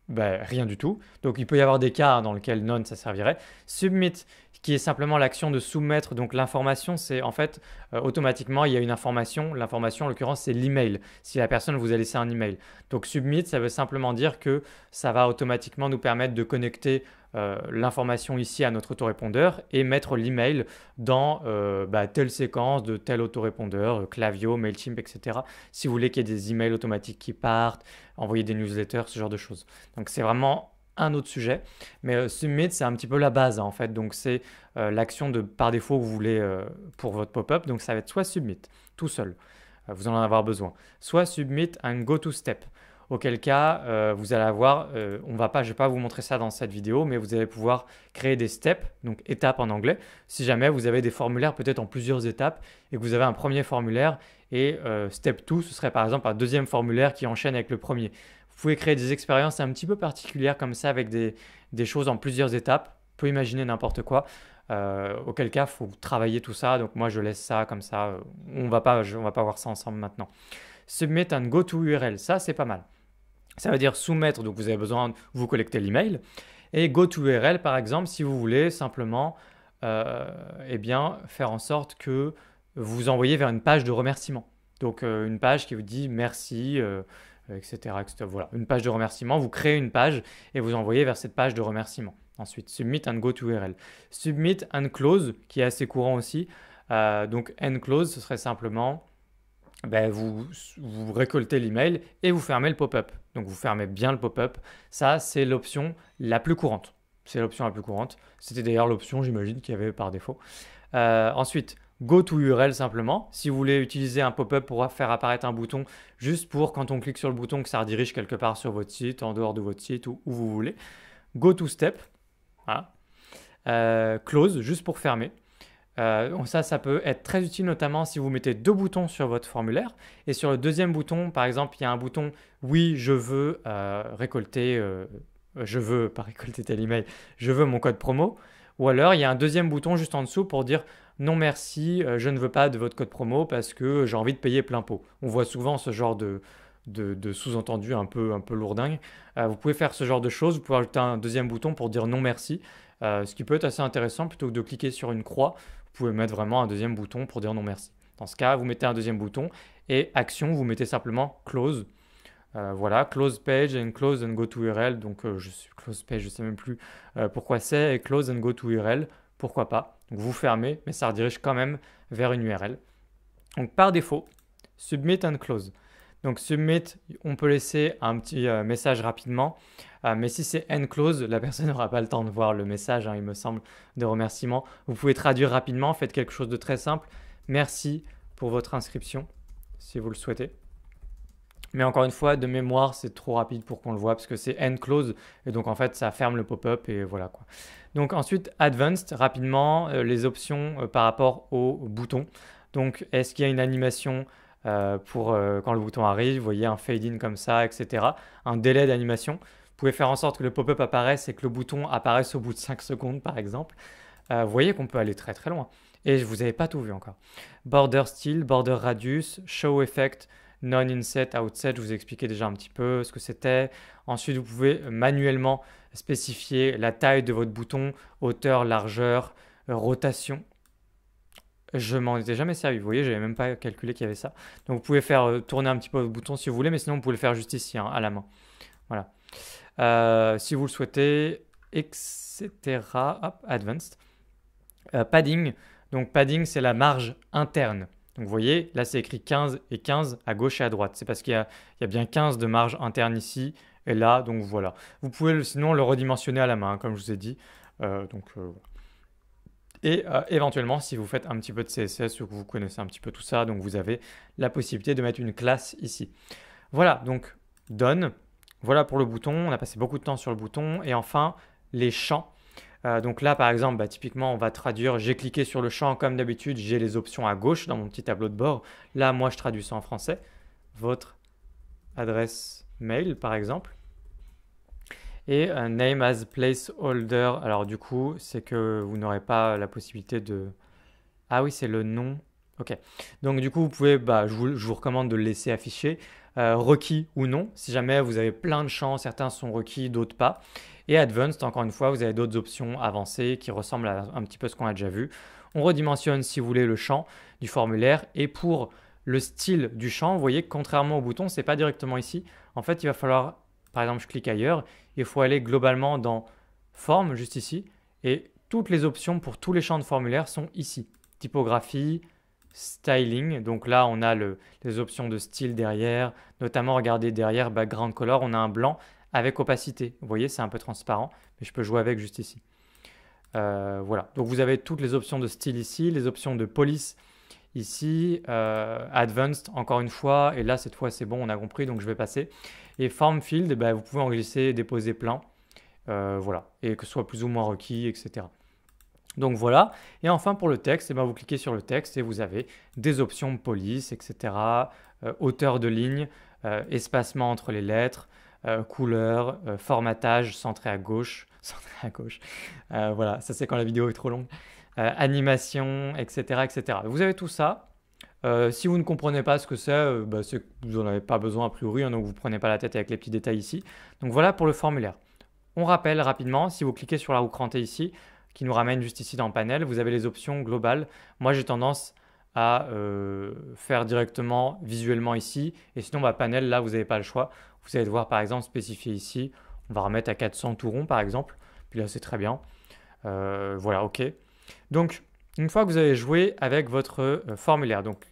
S1: ben, rien du tout. Donc il peut y avoir des cas dans lesquels non ça servirait. Submit, qui est simplement l'action de soumettre. Donc l'information, c'est en fait euh, automatiquement, il y a une information. L'information, en l'occurrence, c'est l'email. Si la personne vous a laissé un email. Donc submit, ça veut simplement dire que ça va automatiquement nous permettre de connecter euh, l'information ici à notre autorépondeur et mettre l'email dans euh, bah, telle séquence de tel autorépondeur, Clavio, Mailchimp, etc. Si vous voulez qu'il y ait des emails automatiques qui partent, envoyer des newsletters, ce genre de choses. Donc c'est vraiment un autre sujet. Mais euh, Submit, c'est un petit peu la base en fait. Donc c'est euh, l'action de par défaut que vous voulez euh, pour votre pop-up. Donc ça va être soit Submit tout seul, vous en avoir besoin, soit Submit un go-to-step. Auquel cas, vous allez avoir, on va pas, je vais pas vous montrer ça dans cette vidéo, mais vous allez pouvoir créer des steps, donc étapes en anglais. Si jamais vous avez des formulaires peut-être en plusieurs étapes et que vous avez un premier formulaire et step 2, ce serait par exemple un deuxième formulaire qui enchaîne avec le premier. Vous pouvez créer des expériences un petit peu particulières comme ça avec des, des choses en plusieurs étapes. On peut imaginer n'importe quoi. Euh, auquel cas, faut travailler tout ça. Donc moi, je laisse ça comme ça. On va pas, on va pas voir ça ensemble maintenant. Submit un go-to URL, ça c'est pas mal. Ça veut dire soumettre. Donc vous avez besoin, vous collectez l'email et go-to URL par exemple si vous voulez simplement, euh, eh bien faire en sorte que vous envoyez vers une page de remerciement. Donc euh, une page qui vous dit merci. Euh, etc., Voilà, une page de remerciement, vous créez une page et vous envoyez vers cette page de remerciement. Ensuite, submit and go to URL. Submit and close, qui est assez courant aussi. Euh, donc, and close, ce serait simplement ben, vous, vous récoltez l'email et vous fermez le pop-up. Donc, vous fermez bien le pop-up. Ça, c'est l'option la plus courante. C'est l'option la plus courante. C'était d'ailleurs l'option, j'imagine, qu'il y avait par défaut. Euh, ensuite, go to URL simplement. Si vous voulez utiliser un pop-up pour faire apparaître un bouton, juste pour quand on clique sur le bouton que ça redirige quelque part sur votre site, en dehors de votre site ou où vous voulez. Go to step, hein. euh, close juste pour fermer. Euh, ça, ça peut être très utile notamment si vous mettez deux boutons sur votre formulaire et sur le deuxième bouton, par exemple, il y a un bouton oui, je veux euh, récolter, je veux pas récolter tel email, je veux mon code promo. Ou alors il y a un deuxième bouton juste en dessous pour dire non merci, euh, je ne veux pas de votre code promo parce que j'ai envie de payer plein pot. On voit souvent ce genre de, sous-entendu un peu, un peu lourdingue. Euh, vous pouvez faire ce genre de choses, vous pouvez ajouter un deuxième bouton pour dire non merci, euh, ce qui peut être assez intéressant, plutôt que de cliquer sur une croix, vous pouvez mettre vraiment un deuxième bouton pour dire non merci. Dans ce cas, vous mettez un deuxième bouton et action, vous mettez simplement close. voilà, close page and close and go to URL. Donc, je suis close page, je ne sais même plus pourquoi c'est, close and go to URL pourquoi pas. vous fermez, mais ça redirige quand même vers une URL. Donc par défaut, submit and close. Donc submit, on peut laisser un petit euh, message rapidement, euh, mais si c'est end close, la personne n'aura pas le temps de voir le message, hein, il me semble, de remerciement. Vous pouvez traduire rapidement, faites quelque chose de très simple. Merci pour votre inscription, si vous le souhaitez. Mais encore une fois, de mémoire, c'est trop rapide pour qu'on le voit parce que c'est end close et donc en fait ça ferme le pop-up et voilà quoi. Donc ensuite, advanced, rapidement, euh, les options euh, par rapport au bouton. Donc est-ce qu'il y a une animation euh, pour quand le bouton arrive, vous voyez un fade-in comme ça, etc. Un délai d'animation. Vous pouvez faire en sorte que le pop-up apparaisse et que le bouton apparaisse au bout de 5 secondes par exemple. vous voyez qu'on peut aller très très loin. Et je vous avais pas tout vu encore. Border style, border radius, show effect, non-inset, outset, je vous ai expliqué déjà un petit peu ce que c'était. Ensuite, vous pouvez manuellement spécifier la taille de votre bouton, hauteur, largeur, rotation. Je m'en étais jamais servi, vous voyez, n'avais même pas calculé qu'il y avait ça. Donc vous pouvez faire euh, tourner un petit peu votre bouton si vous voulez, mais sinon vous pouvez le faire juste ici, hein, à la main. Voilà. Euh, si vous le souhaitez, etc. Hop, advanced. Euh, padding. Donc padding, c'est la marge interne. Donc vous voyez, là c'est écrit 15 et 15 à gauche et à droite. C'est parce qu'il y, a bien 15 de marge interne ici et là, donc voilà. Vous pouvez sinon le redimensionner à la main, hein, comme je vous ai dit. Euh, donc, euh, et euh, éventuellement, si vous faites un petit peu de CSS ou que vous connaissez un petit peu tout ça, donc vous avez la possibilité de mettre une classe ici. Voilà, donc done. Voilà pour le bouton. On a passé beaucoup de temps sur le bouton. Et enfin, les champs. Euh, donc là, par exemple, bah, typiquement, on va traduire, j'ai cliqué sur le champ comme d'habitude, j'ai les options à gauche dans mon petit tableau de bord. Là, moi, je traduis ça en français. Votre adresse mail, par exemple. Et un euh, name as placeholder. Alors du coup, c'est que vous n'aurez pas la possibilité de... Ah oui, c'est le nom. Ok. Donc du coup, vous pouvez, bah, je, vous, recommande de le laisser afficher. Euh, requis ou non, si jamais vous avez plein de champs, certains sont requis, d'autres pas. Et Advanced, encore une fois, vous avez d'autres options avancées qui ressemblent à un petit peu ce qu'on a déjà vu. On redimensionne, si vous voulez, le champ du formulaire. Et pour le style du champ, vous voyez que contrairement au bouton, ce n'est pas directement ici. En fait, il va falloir, par exemple, je clique ailleurs. Il faut aller globalement dans Forme, juste ici. Et toutes les options pour tous les champs de formulaire sont ici. Typographie, styling. Donc là, on a les options de style derrière, notamment regardez derrière background color, on a un blanc avec opacité. Vous voyez, c'est un peu transparent, mais je peux jouer avec juste ici. Euh, voilà, donc vous avez toutes les options de style ici, les options de police ici, euh, Advanced encore une fois, et là cette fois c'est bon, on a compris, donc je vais passer. Et Form Field, eh ben, vous pouvez en glisser, déposer plein, euh, voilà, et que ce soit plus ou moins requis, etc. Donc voilà, et enfin pour le texte, eh ben, vous cliquez sur le texte et vous avez des options police, etc., hauteur de ligne, espacement entre les lettres, euh, couleur, euh, formatage, centré à gauche, centré à gauche. Euh, voilà, ça c'est quand la vidéo est trop longue. animation, etc., etc. Vous avez tout ça. si vous ne comprenez pas ce que c'est, bah, c'est que vous n'en avez pas besoin a priori, hein, donc vous ne prenez pas la tête avec les petits détails ici. Donc voilà pour le formulaire. On rappelle rapidement, si vous cliquez sur la roue crantée ici, qui nous ramène juste ici dans le panel, vous avez les options globales. Moi j'ai tendance à faire directement visuellement ici. Et sinon, bah, panel, là, vous n'avez pas le choix. Vous allez devoir par exemple spécifier ici, on va remettre à 400 tout rond par exemple, puis là c'est très bien. Euh, voilà, ok. Donc une fois que vous avez joué avec votre euh, formulaire, donc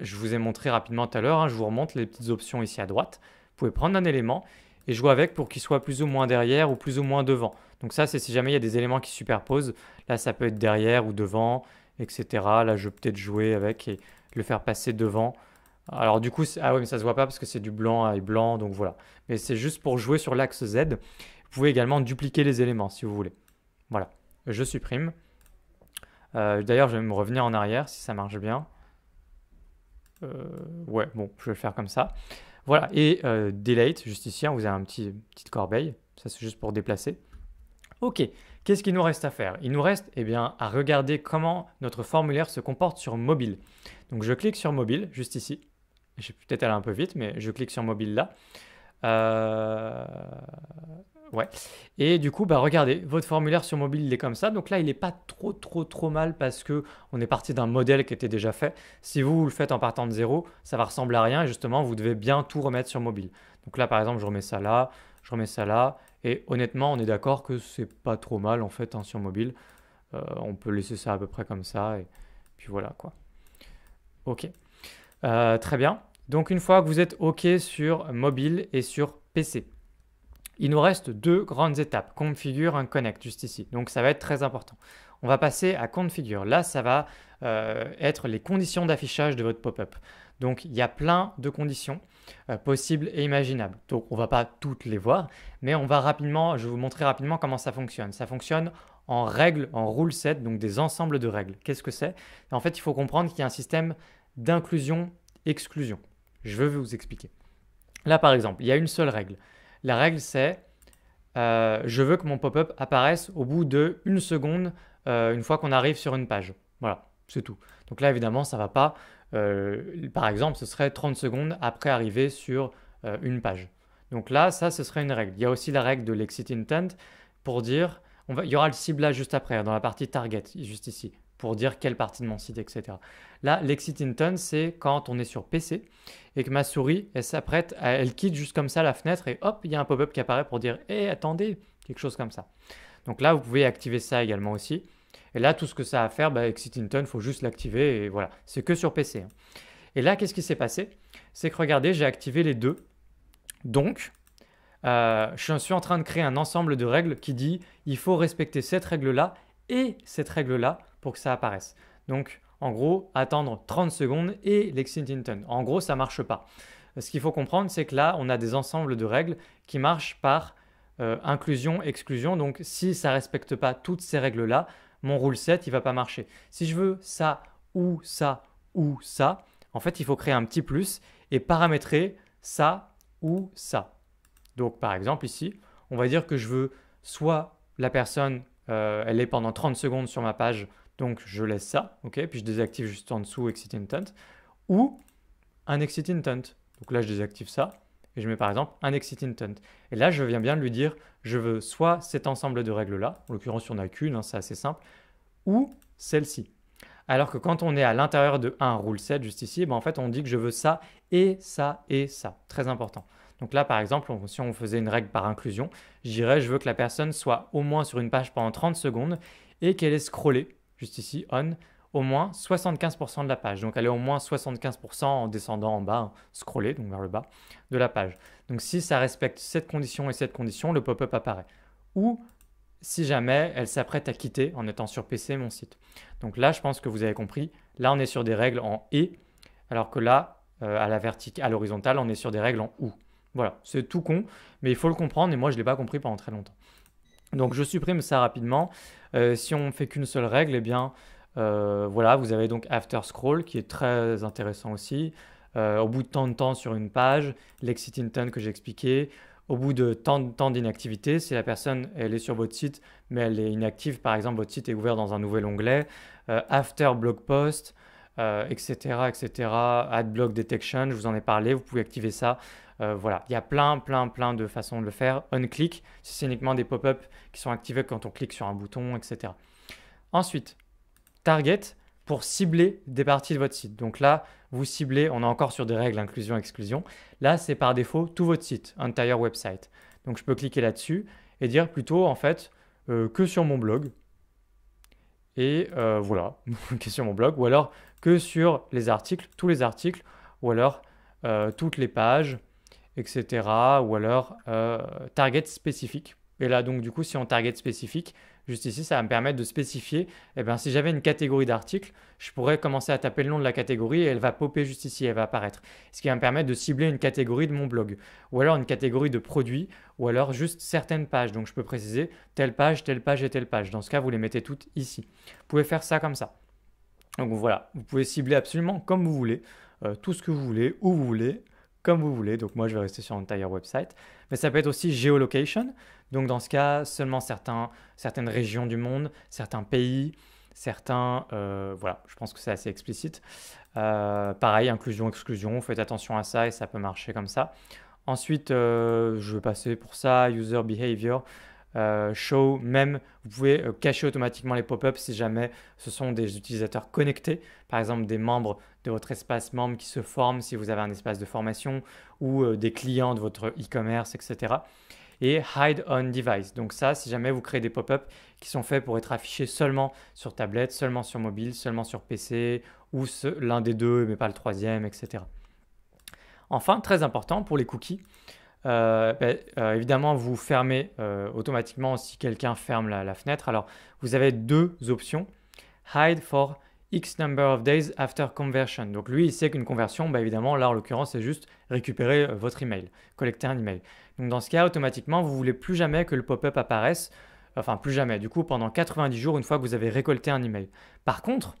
S1: je vous ai montré rapidement tout à l'heure, hein, je vous remonte les petites options ici à droite. Vous pouvez prendre un élément et jouer avec pour qu'il soit plus ou moins derrière ou plus ou moins devant. Donc ça, c'est si jamais il y a des éléments qui superposent. Là, ça peut être derrière ou devant, etc. Là, je vais peut-être jouer avec et le faire passer devant alors du coup, ah oui, mais ça se voit pas parce que c'est du blanc à ah, blanc, donc voilà. Mais c'est juste pour jouer sur l'axe Z. Vous pouvez également dupliquer les éléments si vous voulez. Voilà, je supprime. Euh, d'ailleurs, je vais me revenir en arrière si ça marche bien. Euh, ouais, bon, je vais le faire comme ça. Voilà, et euh, Delete, juste ici, hein, vous avez un petit petite corbeille. Ça, c'est juste pour déplacer. Ok, qu'est-ce qu'il nous reste à faire Il nous reste eh bien, à regarder comment notre formulaire se comporte sur mobile. Donc, je clique sur mobile, juste ici. Je vais peut-être aller un peu vite, mais je clique sur mobile là. Euh, ouais. Et du coup, bah regardez, votre formulaire sur mobile, il est comme ça. Donc là, il n'est pas trop, trop, trop mal parce qu'on est parti d'un modèle qui était déjà fait. Si vous, le faites en partant de zéro, ça va ressembler à rien. Et justement, vous devez bien tout remettre sur mobile. Donc là, par exemple, je remets ça là, je remets ça là. Et honnêtement, on est d'accord que c'est pas trop mal en fait hein, sur mobile. Euh, on peut laisser ça à peu près comme ça. Et puis voilà quoi. Ok. Euh, très bien. Donc une fois que vous êtes OK sur mobile et sur PC, il nous reste deux grandes étapes, configure un connect juste ici. Donc ça va être très important. On va passer à configure. Là, ça va euh, être les conditions d'affichage de votre pop-up. Donc il y a plein de conditions euh, possibles et imaginables. Donc on ne va pas toutes les voir, mais on va rapidement, je vais vous montrer rapidement comment ça fonctionne. Ça fonctionne en règles, en rule set, donc des ensembles de règles. Qu'est-ce que c'est En fait, il faut comprendre qu'il y a un système d'inclusion-exclusion. Je veux vous expliquer. Là, par exemple, il y a une seule règle. La règle, c'est euh, je veux que mon pop-up apparaisse au bout de une seconde euh, une fois qu'on arrive sur une page. Voilà, c'est tout. Donc là, évidemment, ça ne va pas. Euh, par exemple, ce serait 30 secondes après arriver sur une page. Donc là, ça, ce serait une règle. Il y a aussi la règle de l'exit intent pour dire, il y aura le ciblage juste après, hein, dans la partie target, juste ici pour dire quelle partie de mon site, etc. Là, lexit c'est quand on est sur PC et que ma souris, elle s'apprête, elle quitte juste comme ça la fenêtre et hop, il y a un pop-up qui apparaît pour dire Hé, eh, attendez !» quelque chose comme ça. Donc là, vous pouvez activer ça également aussi. Et là, tout ce que ça a à faire, bah, il faut juste l'activer et voilà. C'est que sur PC. Hein. Et là, qu'est-ce qui s'est passé C'est que regardez, j'ai activé les deux. Donc, euh, je suis en train de créer un ensemble de règles qui dit il faut respecter cette règle-là et cette règle-là pour que ça apparaisse. Donc en gros, attendre 30 secondes et Lexington. En gros, ça ne marche pas. Euh, ce qu'il faut comprendre, c'est que là, on a des ensembles de règles qui marchent par euh, inclusion, exclusion. Donc si ça ne respecte pas toutes ces règles-là, mon rule set, il ne va pas marcher. Si je veux ça ou ça ou ça, en fait, il faut créer un petit plus et paramétrer ça ou ça. Donc par exemple ici, on va dire que je veux soit la personne, euh, elle est pendant 30 secondes sur ma page donc je laisse ça, ok, puis je désactive juste en dessous Exit Intent, ou un Exit Intent. Donc là, je désactive ça, et je mets par exemple un Exit Intent. Et là, je viens bien de lui dire, je veux soit cet ensemble de règles-là, en l'occurrence, il n'y en a qu'une, hein, c'est assez simple, ou celle-ci. Alors que quand on est à l'intérieur de un rule set, juste ici, ben, en fait, on dit que je veux ça et ça et ça. Très important. Donc là, par exemple, si on faisait une règle par inclusion, je dirais je veux que la personne soit au moins sur une page pendant 30 secondes et qu'elle ait scrollé juste ici, on, au moins 75% de la page. Donc elle est au moins 75% en descendant en bas, hein, scroller, donc vers le bas, de la page. Donc si ça respecte cette condition et cette condition, le pop-up apparaît. Ou si jamais elle s'apprête à quitter en étant sur PC mon site. Donc là, je pense que vous avez compris, là on est sur des règles en et, alors que là, euh, à la verticale, à l'horizontale, on est sur des règles en ou. Voilà, c'est tout con, mais il faut le comprendre et moi je ne l'ai pas compris pendant très longtemps. Donc je supprime ça rapidement. Euh, si on ne fait qu'une seule règle, eh bien euh, voilà, vous avez donc After Scroll qui est très intéressant aussi. Euh, au bout de tant de temps sur une page, l'exit intent que j'ai expliqué. Au bout de tant de temps d'inactivité, si la personne elle est sur votre site mais elle est inactive, par exemple votre site est ouvert dans un nouvel onglet, after blog post, etc., etc., ad block detection, je vous en ai parlé, vous pouvez activer ça euh, voilà, il y a plein, plein, plein de façons de le faire. On-click, c'est uniquement des pop ups qui sont activés quand on clique sur un bouton, etc. Ensuite, target pour cibler des parties de votre site. Donc là, vous ciblez, on est encore sur des règles inclusion-exclusion. Là, c'est par défaut tout votre site, entire website. Donc je peux cliquer là-dessus et dire plutôt en fait euh, que sur mon blog. Et euh, voilà, que sur mon blog, ou alors que sur les articles, tous les articles, ou alors toutes les pages, etc. Ou alors euh, target spécifique. Et là, donc, du coup, si on target spécifique, juste ici, ça va me permettre de spécifier, eh bien, si j'avais une catégorie d'articles, je pourrais commencer à taper le nom de la catégorie et elle va popper juste ici, elle va apparaître. Ce qui va me permettre de cibler une catégorie de mon blog, ou alors une catégorie de produits, ou alors juste certaines pages. Donc je peux préciser telle page, telle page et telle page. Dans ce cas, vous les mettez toutes ici. Vous pouvez faire ça comme ça. Donc voilà, vous pouvez cibler absolument comme vous voulez, euh, tout ce que vous voulez, où vous voulez, comme vous voulez. Donc moi, je vais rester sur Entire Website. Mais ça peut être aussi Geolocation. Donc dans ce cas, seulement certaines régions du monde, certains pays, certains... Euh, voilà, je pense que c'est assez explicite. Euh, pareil, inclusion, exclusion, faites attention à ça et ça peut marcher comme ça. Ensuite, euh, je vais passer pour ça, User Behavior. Euh, show, même vous pouvez euh, cacher automatiquement les pop-ups si jamais ce sont des utilisateurs connectés, par exemple des membres de votre espace membre qui se forment si vous avez un espace de formation ou euh, des clients de votre e-commerce, etc. Et Hide on Device. Donc ça, si jamais vous créez des pop-ups qui sont faits pour être affichés seulement sur tablette, seulement sur mobile, seulement sur PC ou l'un des deux mais pas le troisième, etc. Enfin, très important pour les cookies, euh, ben, euh, évidemment, vous fermez euh, automatiquement si quelqu'un ferme la, la, fenêtre. Alors, vous avez deux options. Hide for X number of days after conversion. Donc, lui, il sait qu'une conversion, ben, évidemment, là, en l'occurrence, c'est juste récupérer votre email, collecter un email. Donc, dans ce cas, automatiquement, vous voulez plus jamais que le pop-up apparaisse. Enfin, plus jamais. Du coup, pendant 90 jours, une fois que vous avez récolté un email. Par contre,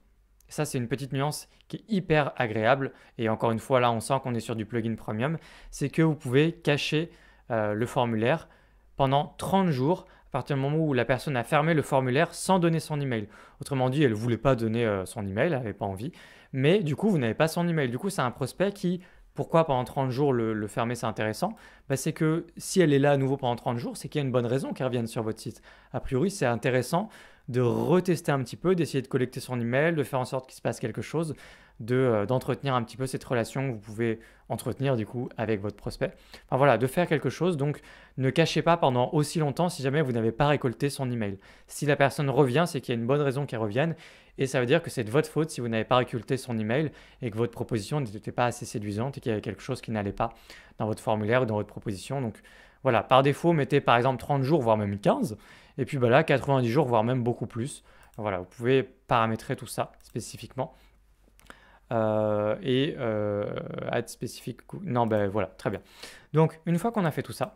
S1: ça, c'est une petite nuance qui est hyper agréable. Et encore une fois, là, on sent qu'on est sur du plugin premium. C'est que vous pouvez cacher euh, le formulaire pendant 30 jours à partir du moment où la personne a fermé le formulaire sans donner son email. Autrement dit, elle ne voulait pas donner euh, son email, elle n'avait pas envie. Mais du coup, vous n'avez pas son email. Du coup, c'est un prospect qui, pourquoi pendant 30 jours le, fermer, c'est intéressant bah, C'est que si elle est là à nouveau pendant 30 jours, c'est qu'il y a une bonne raison qu'elle revienne sur votre site. A priori, c'est intéressant de retester un petit peu, d'essayer de collecter son email, de faire en sorte qu'il se passe quelque chose, de, euh, d'entretenir un petit peu cette relation que vous pouvez entretenir du coup avec votre prospect. Enfin voilà, de faire quelque chose. Donc ne cachez pas pendant aussi longtemps si jamais vous n'avez pas récolté son email. Si la personne revient, c'est qu'il y a une bonne raison qu'elle revienne et ça veut dire que c'est de votre faute si vous n'avez pas récolté son email et que votre proposition n'était pas assez séduisante et qu'il y avait quelque chose qui n'allait pas dans votre formulaire ou dans votre proposition. Donc voilà, par défaut, mettez par exemple 30 jours, voire même 15. Et puis bah là, 90 jours, voire même beaucoup plus. Voilà, vous pouvez paramétrer tout ça spécifiquement. Euh, et euh, être spécifique. Non, ben voilà, très bien. Donc, une fois qu'on a fait tout ça,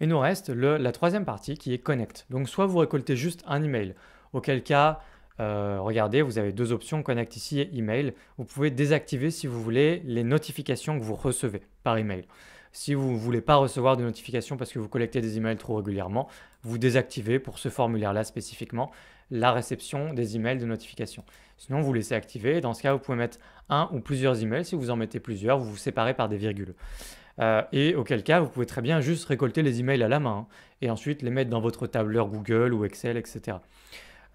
S1: il nous reste la troisième partie qui est connect. Donc, soit vous récoltez juste un email, auquel cas, euh, regardez, vous avez deux options, connect ici et email. Vous pouvez désactiver, si vous voulez, les notifications que vous recevez par email. Si vous ne voulez pas recevoir de notifications parce que vous collectez des emails trop régulièrement, vous désactivez pour ce formulaire-là spécifiquement la réception des emails de notification. Sinon, vous laissez activer. Dans ce cas, vous pouvez mettre un ou plusieurs emails. Si vous en mettez plusieurs, vous vous séparez par des virgules. Euh, et auquel cas, vous pouvez très bien juste récolter les emails à la main hein, et ensuite les mettre dans votre tableur Google ou Excel, etc.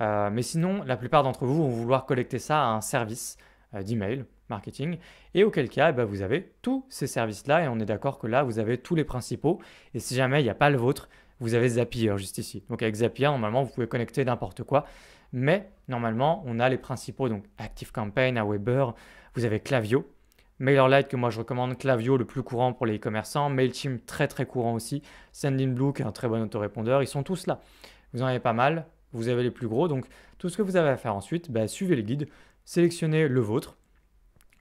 S1: Euh, mais sinon, la plupart d'entre vous vont vouloir collecter ça à un service euh, d'email marketing et auquel cas, eh ben, vous avez tous ces services-là et on est d'accord que là, vous avez tous les principaux. Et si jamais il n'y a pas le vôtre, vous avez Zapier hein, juste ici. Donc avec Zapier, normalement, vous pouvez connecter n'importe quoi. Mais normalement, on a les principaux, donc ActiveCampaign, Aweber, vous avez Clavio, MailerLite que moi je recommande, Clavio le plus courant pour les e-commerçants, MailChimp très très courant aussi, SendinBlue qui est un très bon autorépondeur, ils sont tous là. Vous en avez pas mal, vous avez les plus gros, donc tout ce que vous avez à faire ensuite, bah, suivez les guides, sélectionnez le vôtre,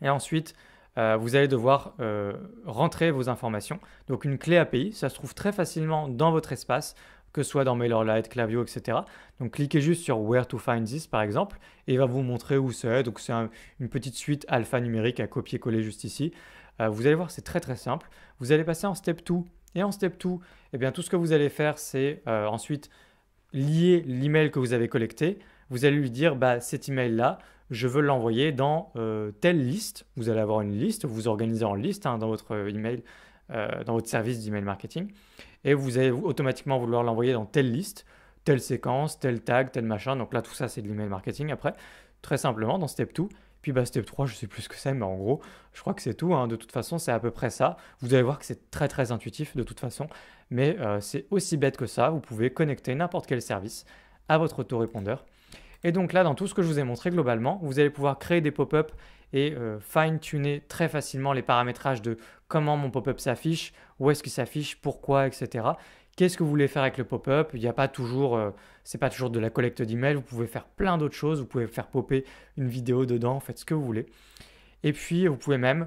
S1: et ensuite euh, vous allez devoir euh, rentrer vos informations. Donc une clé API, ça se trouve très facilement dans votre espace, que ce soit dans MailerLite, Clavio, etc. Donc cliquez juste sur Where to find this par exemple, et il va vous montrer où c'est. Donc c'est une petite suite alpha numérique à copier-coller juste ici. Euh, vous allez voir, c'est très très simple. Vous allez passer en Step 2. Et en Step 2, eh bien, tout ce que vous allez faire, c'est ensuite lier l'email que vous avez collecté. Vous allez lui dire, bah, cet email-là, je veux l'envoyer dans euh, telle liste. Vous allez avoir une liste, vous, vous organisez en liste hein, dans votre euh, email, euh, dans votre service d'email marketing, et vous allez automatiquement vouloir l'envoyer dans telle liste, telle séquence, tel tag, tel machin. Donc là, tout ça, c'est de l'email marketing. Après, très simplement, dans Step 2, puis bah, Step 3, je sais plus ce que c'est, mais en gros, je crois que c'est tout. Hein. De toute façon, c'est à peu près ça. Vous allez voir que c'est très très intuitif de toute façon, mais c'est aussi bête que ça. Vous pouvez connecter n'importe quel service à votre autorépondeur et donc là, dans tout ce que je vous ai montré globalement, vous allez pouvoir créer des pop-up et euh, fine-tuner très facilement les paramétrages de comment mon pop-up s'affiche, où est-ce qu'il s'affiche, pourquoi, etc. Qu'est-ce que vous voulez faire avec le pop-up Il n'y a pas toujours, euh, c'est pas toujours de la collecte d'emails. Vous pouvez faire plein d'autres choses. Vous pouvez faire popper une vidéo dedans. Faites ce que vous voulez. Et puis, vous pouvez même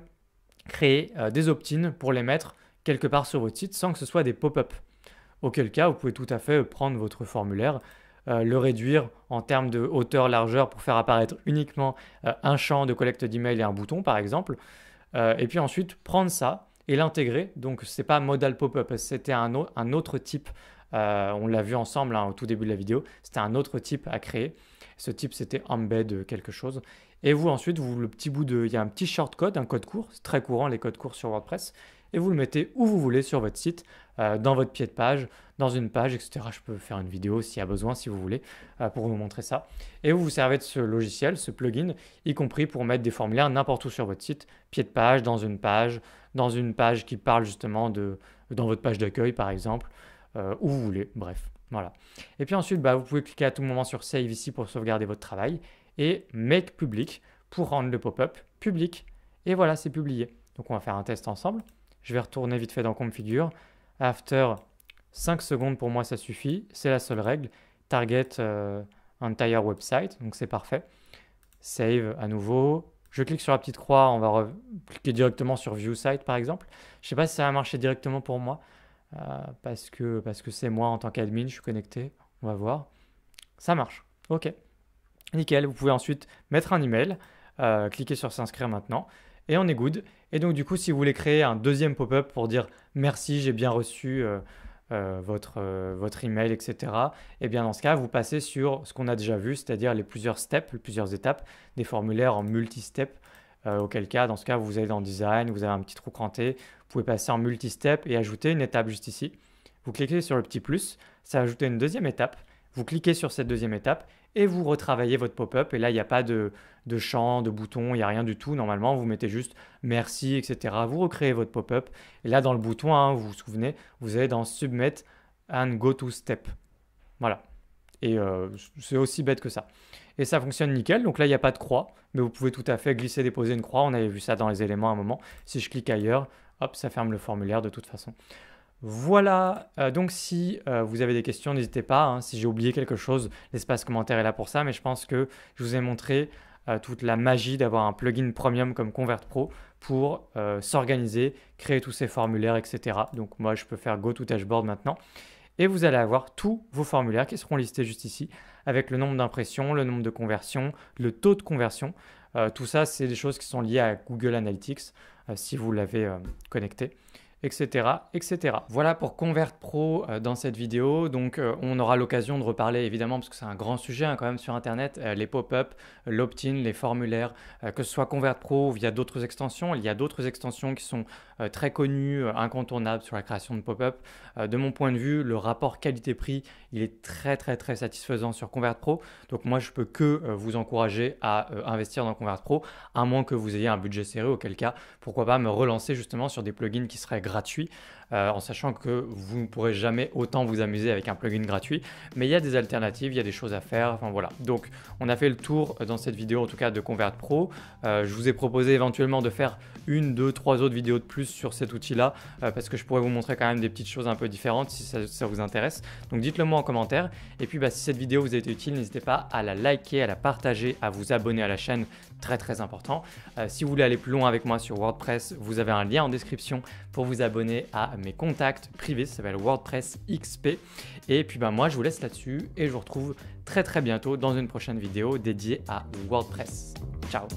S1: créer euh, des opt-ins pour les mettre quelque part sur votre site sans que ce soit des pop-up. Auquel cas, vous pouvez tout à fait prendre votre formulaire euh, le réduire en termes de hauteur-largeur pour faire apparaître uniquement euh, un champ de collecte d'email et un bouton, par exemple. Euh, et puis ensuite, prendre ça et l'intégrer. Donc, ce n'est pas modal pop-up, c'était un, autre type. on l'a vu ensemble hein, au tout début de la vidéo. C'était un autre type à créer. Ce type, c'était embed quelque chose. Et vous, ensuite, vous, le petit bout de. Il y a un petit shortcode, un code court. C'est très courant, les codes courts sur WordPress. Et vous le mettez où vous voulez sur votre site euh, dans votre pied de page, dans une page, etc. Je peux faire une vidéo s'il y a besoin, si vous voulez, euh, pour vous montrer ça. Et vous vous servez de ce logiciel, ce plugin, y compris pour mettre des formulaires n'importe où sur votre site, pied de page, dans une page, dans une page qui parle justement de, dans votre page d'accueil par exemple, euh, où vous voulez, bref. Voilà. Et puis ensuite, bah, vous pouvez cliquer à tout moment sur Save ici pour sauvegarder votre travail et Make Public pour rendre le pop-up public. Et voilà, c'est publié. Donc on va faire un test ensemble. Je vais retourner vite fait dans Configure. After, 5 secondes pour moi, ça suffit. C'est la seule règle. Target euh, entire website, donc c'est parfait. Save à nouveau. Je clique sur la petite croix, on va cliquer directement sur View Site par exemple. Je ne sais pas si ça va marcher directement pour moi, euh, parce que parce que c'est moi en tant qu'admin, je suis connecté. On va voir. Ça marche. Ok. Nickel. Vous pouvez ensuite mettre un email, euh, Cliquez sur s'inscrire maintenant et on est good. Et donc du coup, si vous voulez créer un deuxième pop-up pour dire merci, j'ai bien reçu euh, euh, euh, votre, email, etc., et eh bien dans ce cas, vous passez sur ce qu'on a déjà vu, c'est-à-dire les plusieurs steps, les plusieurs étapes, des formulaires en multi-step. auquel cas, dans ce cas, vous allez dans Design, vous avez un petit trou cranté, vous pouvez passer en multi-step et ajouter une étape juste ici. Vous cliquez sur le petit plus, ça ajoute une deuxième étape. Vous cliquez sur cette deuxième étape et vous retravaillez votre pop-up. Et là, il n'y a pas de, champ, de bouton, il n'y a rien du tout. Normalement, vous mettez juste merci, etc. Vous recréez votre pop-up. Et là, dans le bouton, hein, vous vous souvenez, vous allez dans Submit and Go to Step. Voilà. Et euh, c'est aussi bête que ça. Et ça fonctionne nickel. Donc là, il n'y a pas de croix, mais vous pouvez tout à fait glisser, déposer une croix. On avait vu ça dans les éléments à un moment. Si je clique ailleurs, hop, ça ferme le formulaire de toute façon. Voilà, euh, donc si euh, vous avez des questions, n'hésitez pas. Hein, si j'ai oublié quelque chose, l'espace commentaire est là pour ça, mais je pense que je vous ai montré euh, toute la magie d'avoir un plugin premium comme Convert Pro pour s'organiser, créer tous ces formulaires, etc. Donc moi, je peux faire Go to Dashboard maintenant. Et vous allez avoir tous vos formulaires qui seront listés juste ici, avec le nombre d'impressions, le nombre de conversions, le taux de conversion. tout ça, c'est des choses qui sont liées à Google Analytics, si vous l'avez connecté etc., etc. Voilà pour Convert Pro euh, dans cette vidéo. Donc, euh, on aura l'occasion de reparler évidemment parce que c'est un grand sujet hein, quand même sur Internet. Euh, les pop-up, l'opt-in, les formulaires, que ce soit Convert Pro ou via d'autres extensions. Il y a d'autres extensions qui sont très connues, incontournables sur la création de pop-up. de mon point de vue, le rapport qualité-prix, il est très très très satisfaisant sur Convert Pro. Donc, moi, je peux que vous encourager à investir dans Convert Pro, à moins que vous ayez un budget serré, auquel cas, pourquoi pas me relancer justement sur des plugins qui seraient gratuit, euh, en sachant que vous ne pourrez jamais autant vous amuser avec un plugin gratuit, mais il y a des alternatives, il y a des choses à faire, enfin voilà. Donc on a fait le tour euh, dans cette vidéo en tout cas de Convert Pro, euh, je vous ai proposé éventuellement de faire une, deux, trois autres vidéos de plus sur cet outil-là, parce que je pourrais vous montrer quand même des petites choses un peu différentes si ça, vous intéresse. Donc dites-le moi en commentaire, et puis bah, si cette vidéo vous a été utile, n'hésitez pas à la liker, à la partager, à vous abonner à la chaîne très très important. Euh, si vous voulez aller plus loin avec moi sur WordPress, vous avez un lien en description pour vous abonner à mes contacts privés, ça s'appelle WordPress XP. Et puis ben, moi je vous laisse là-dessus et je vous retrouve très très bientôt dans une prochaine vidéo dédiée à WordPress. Ciao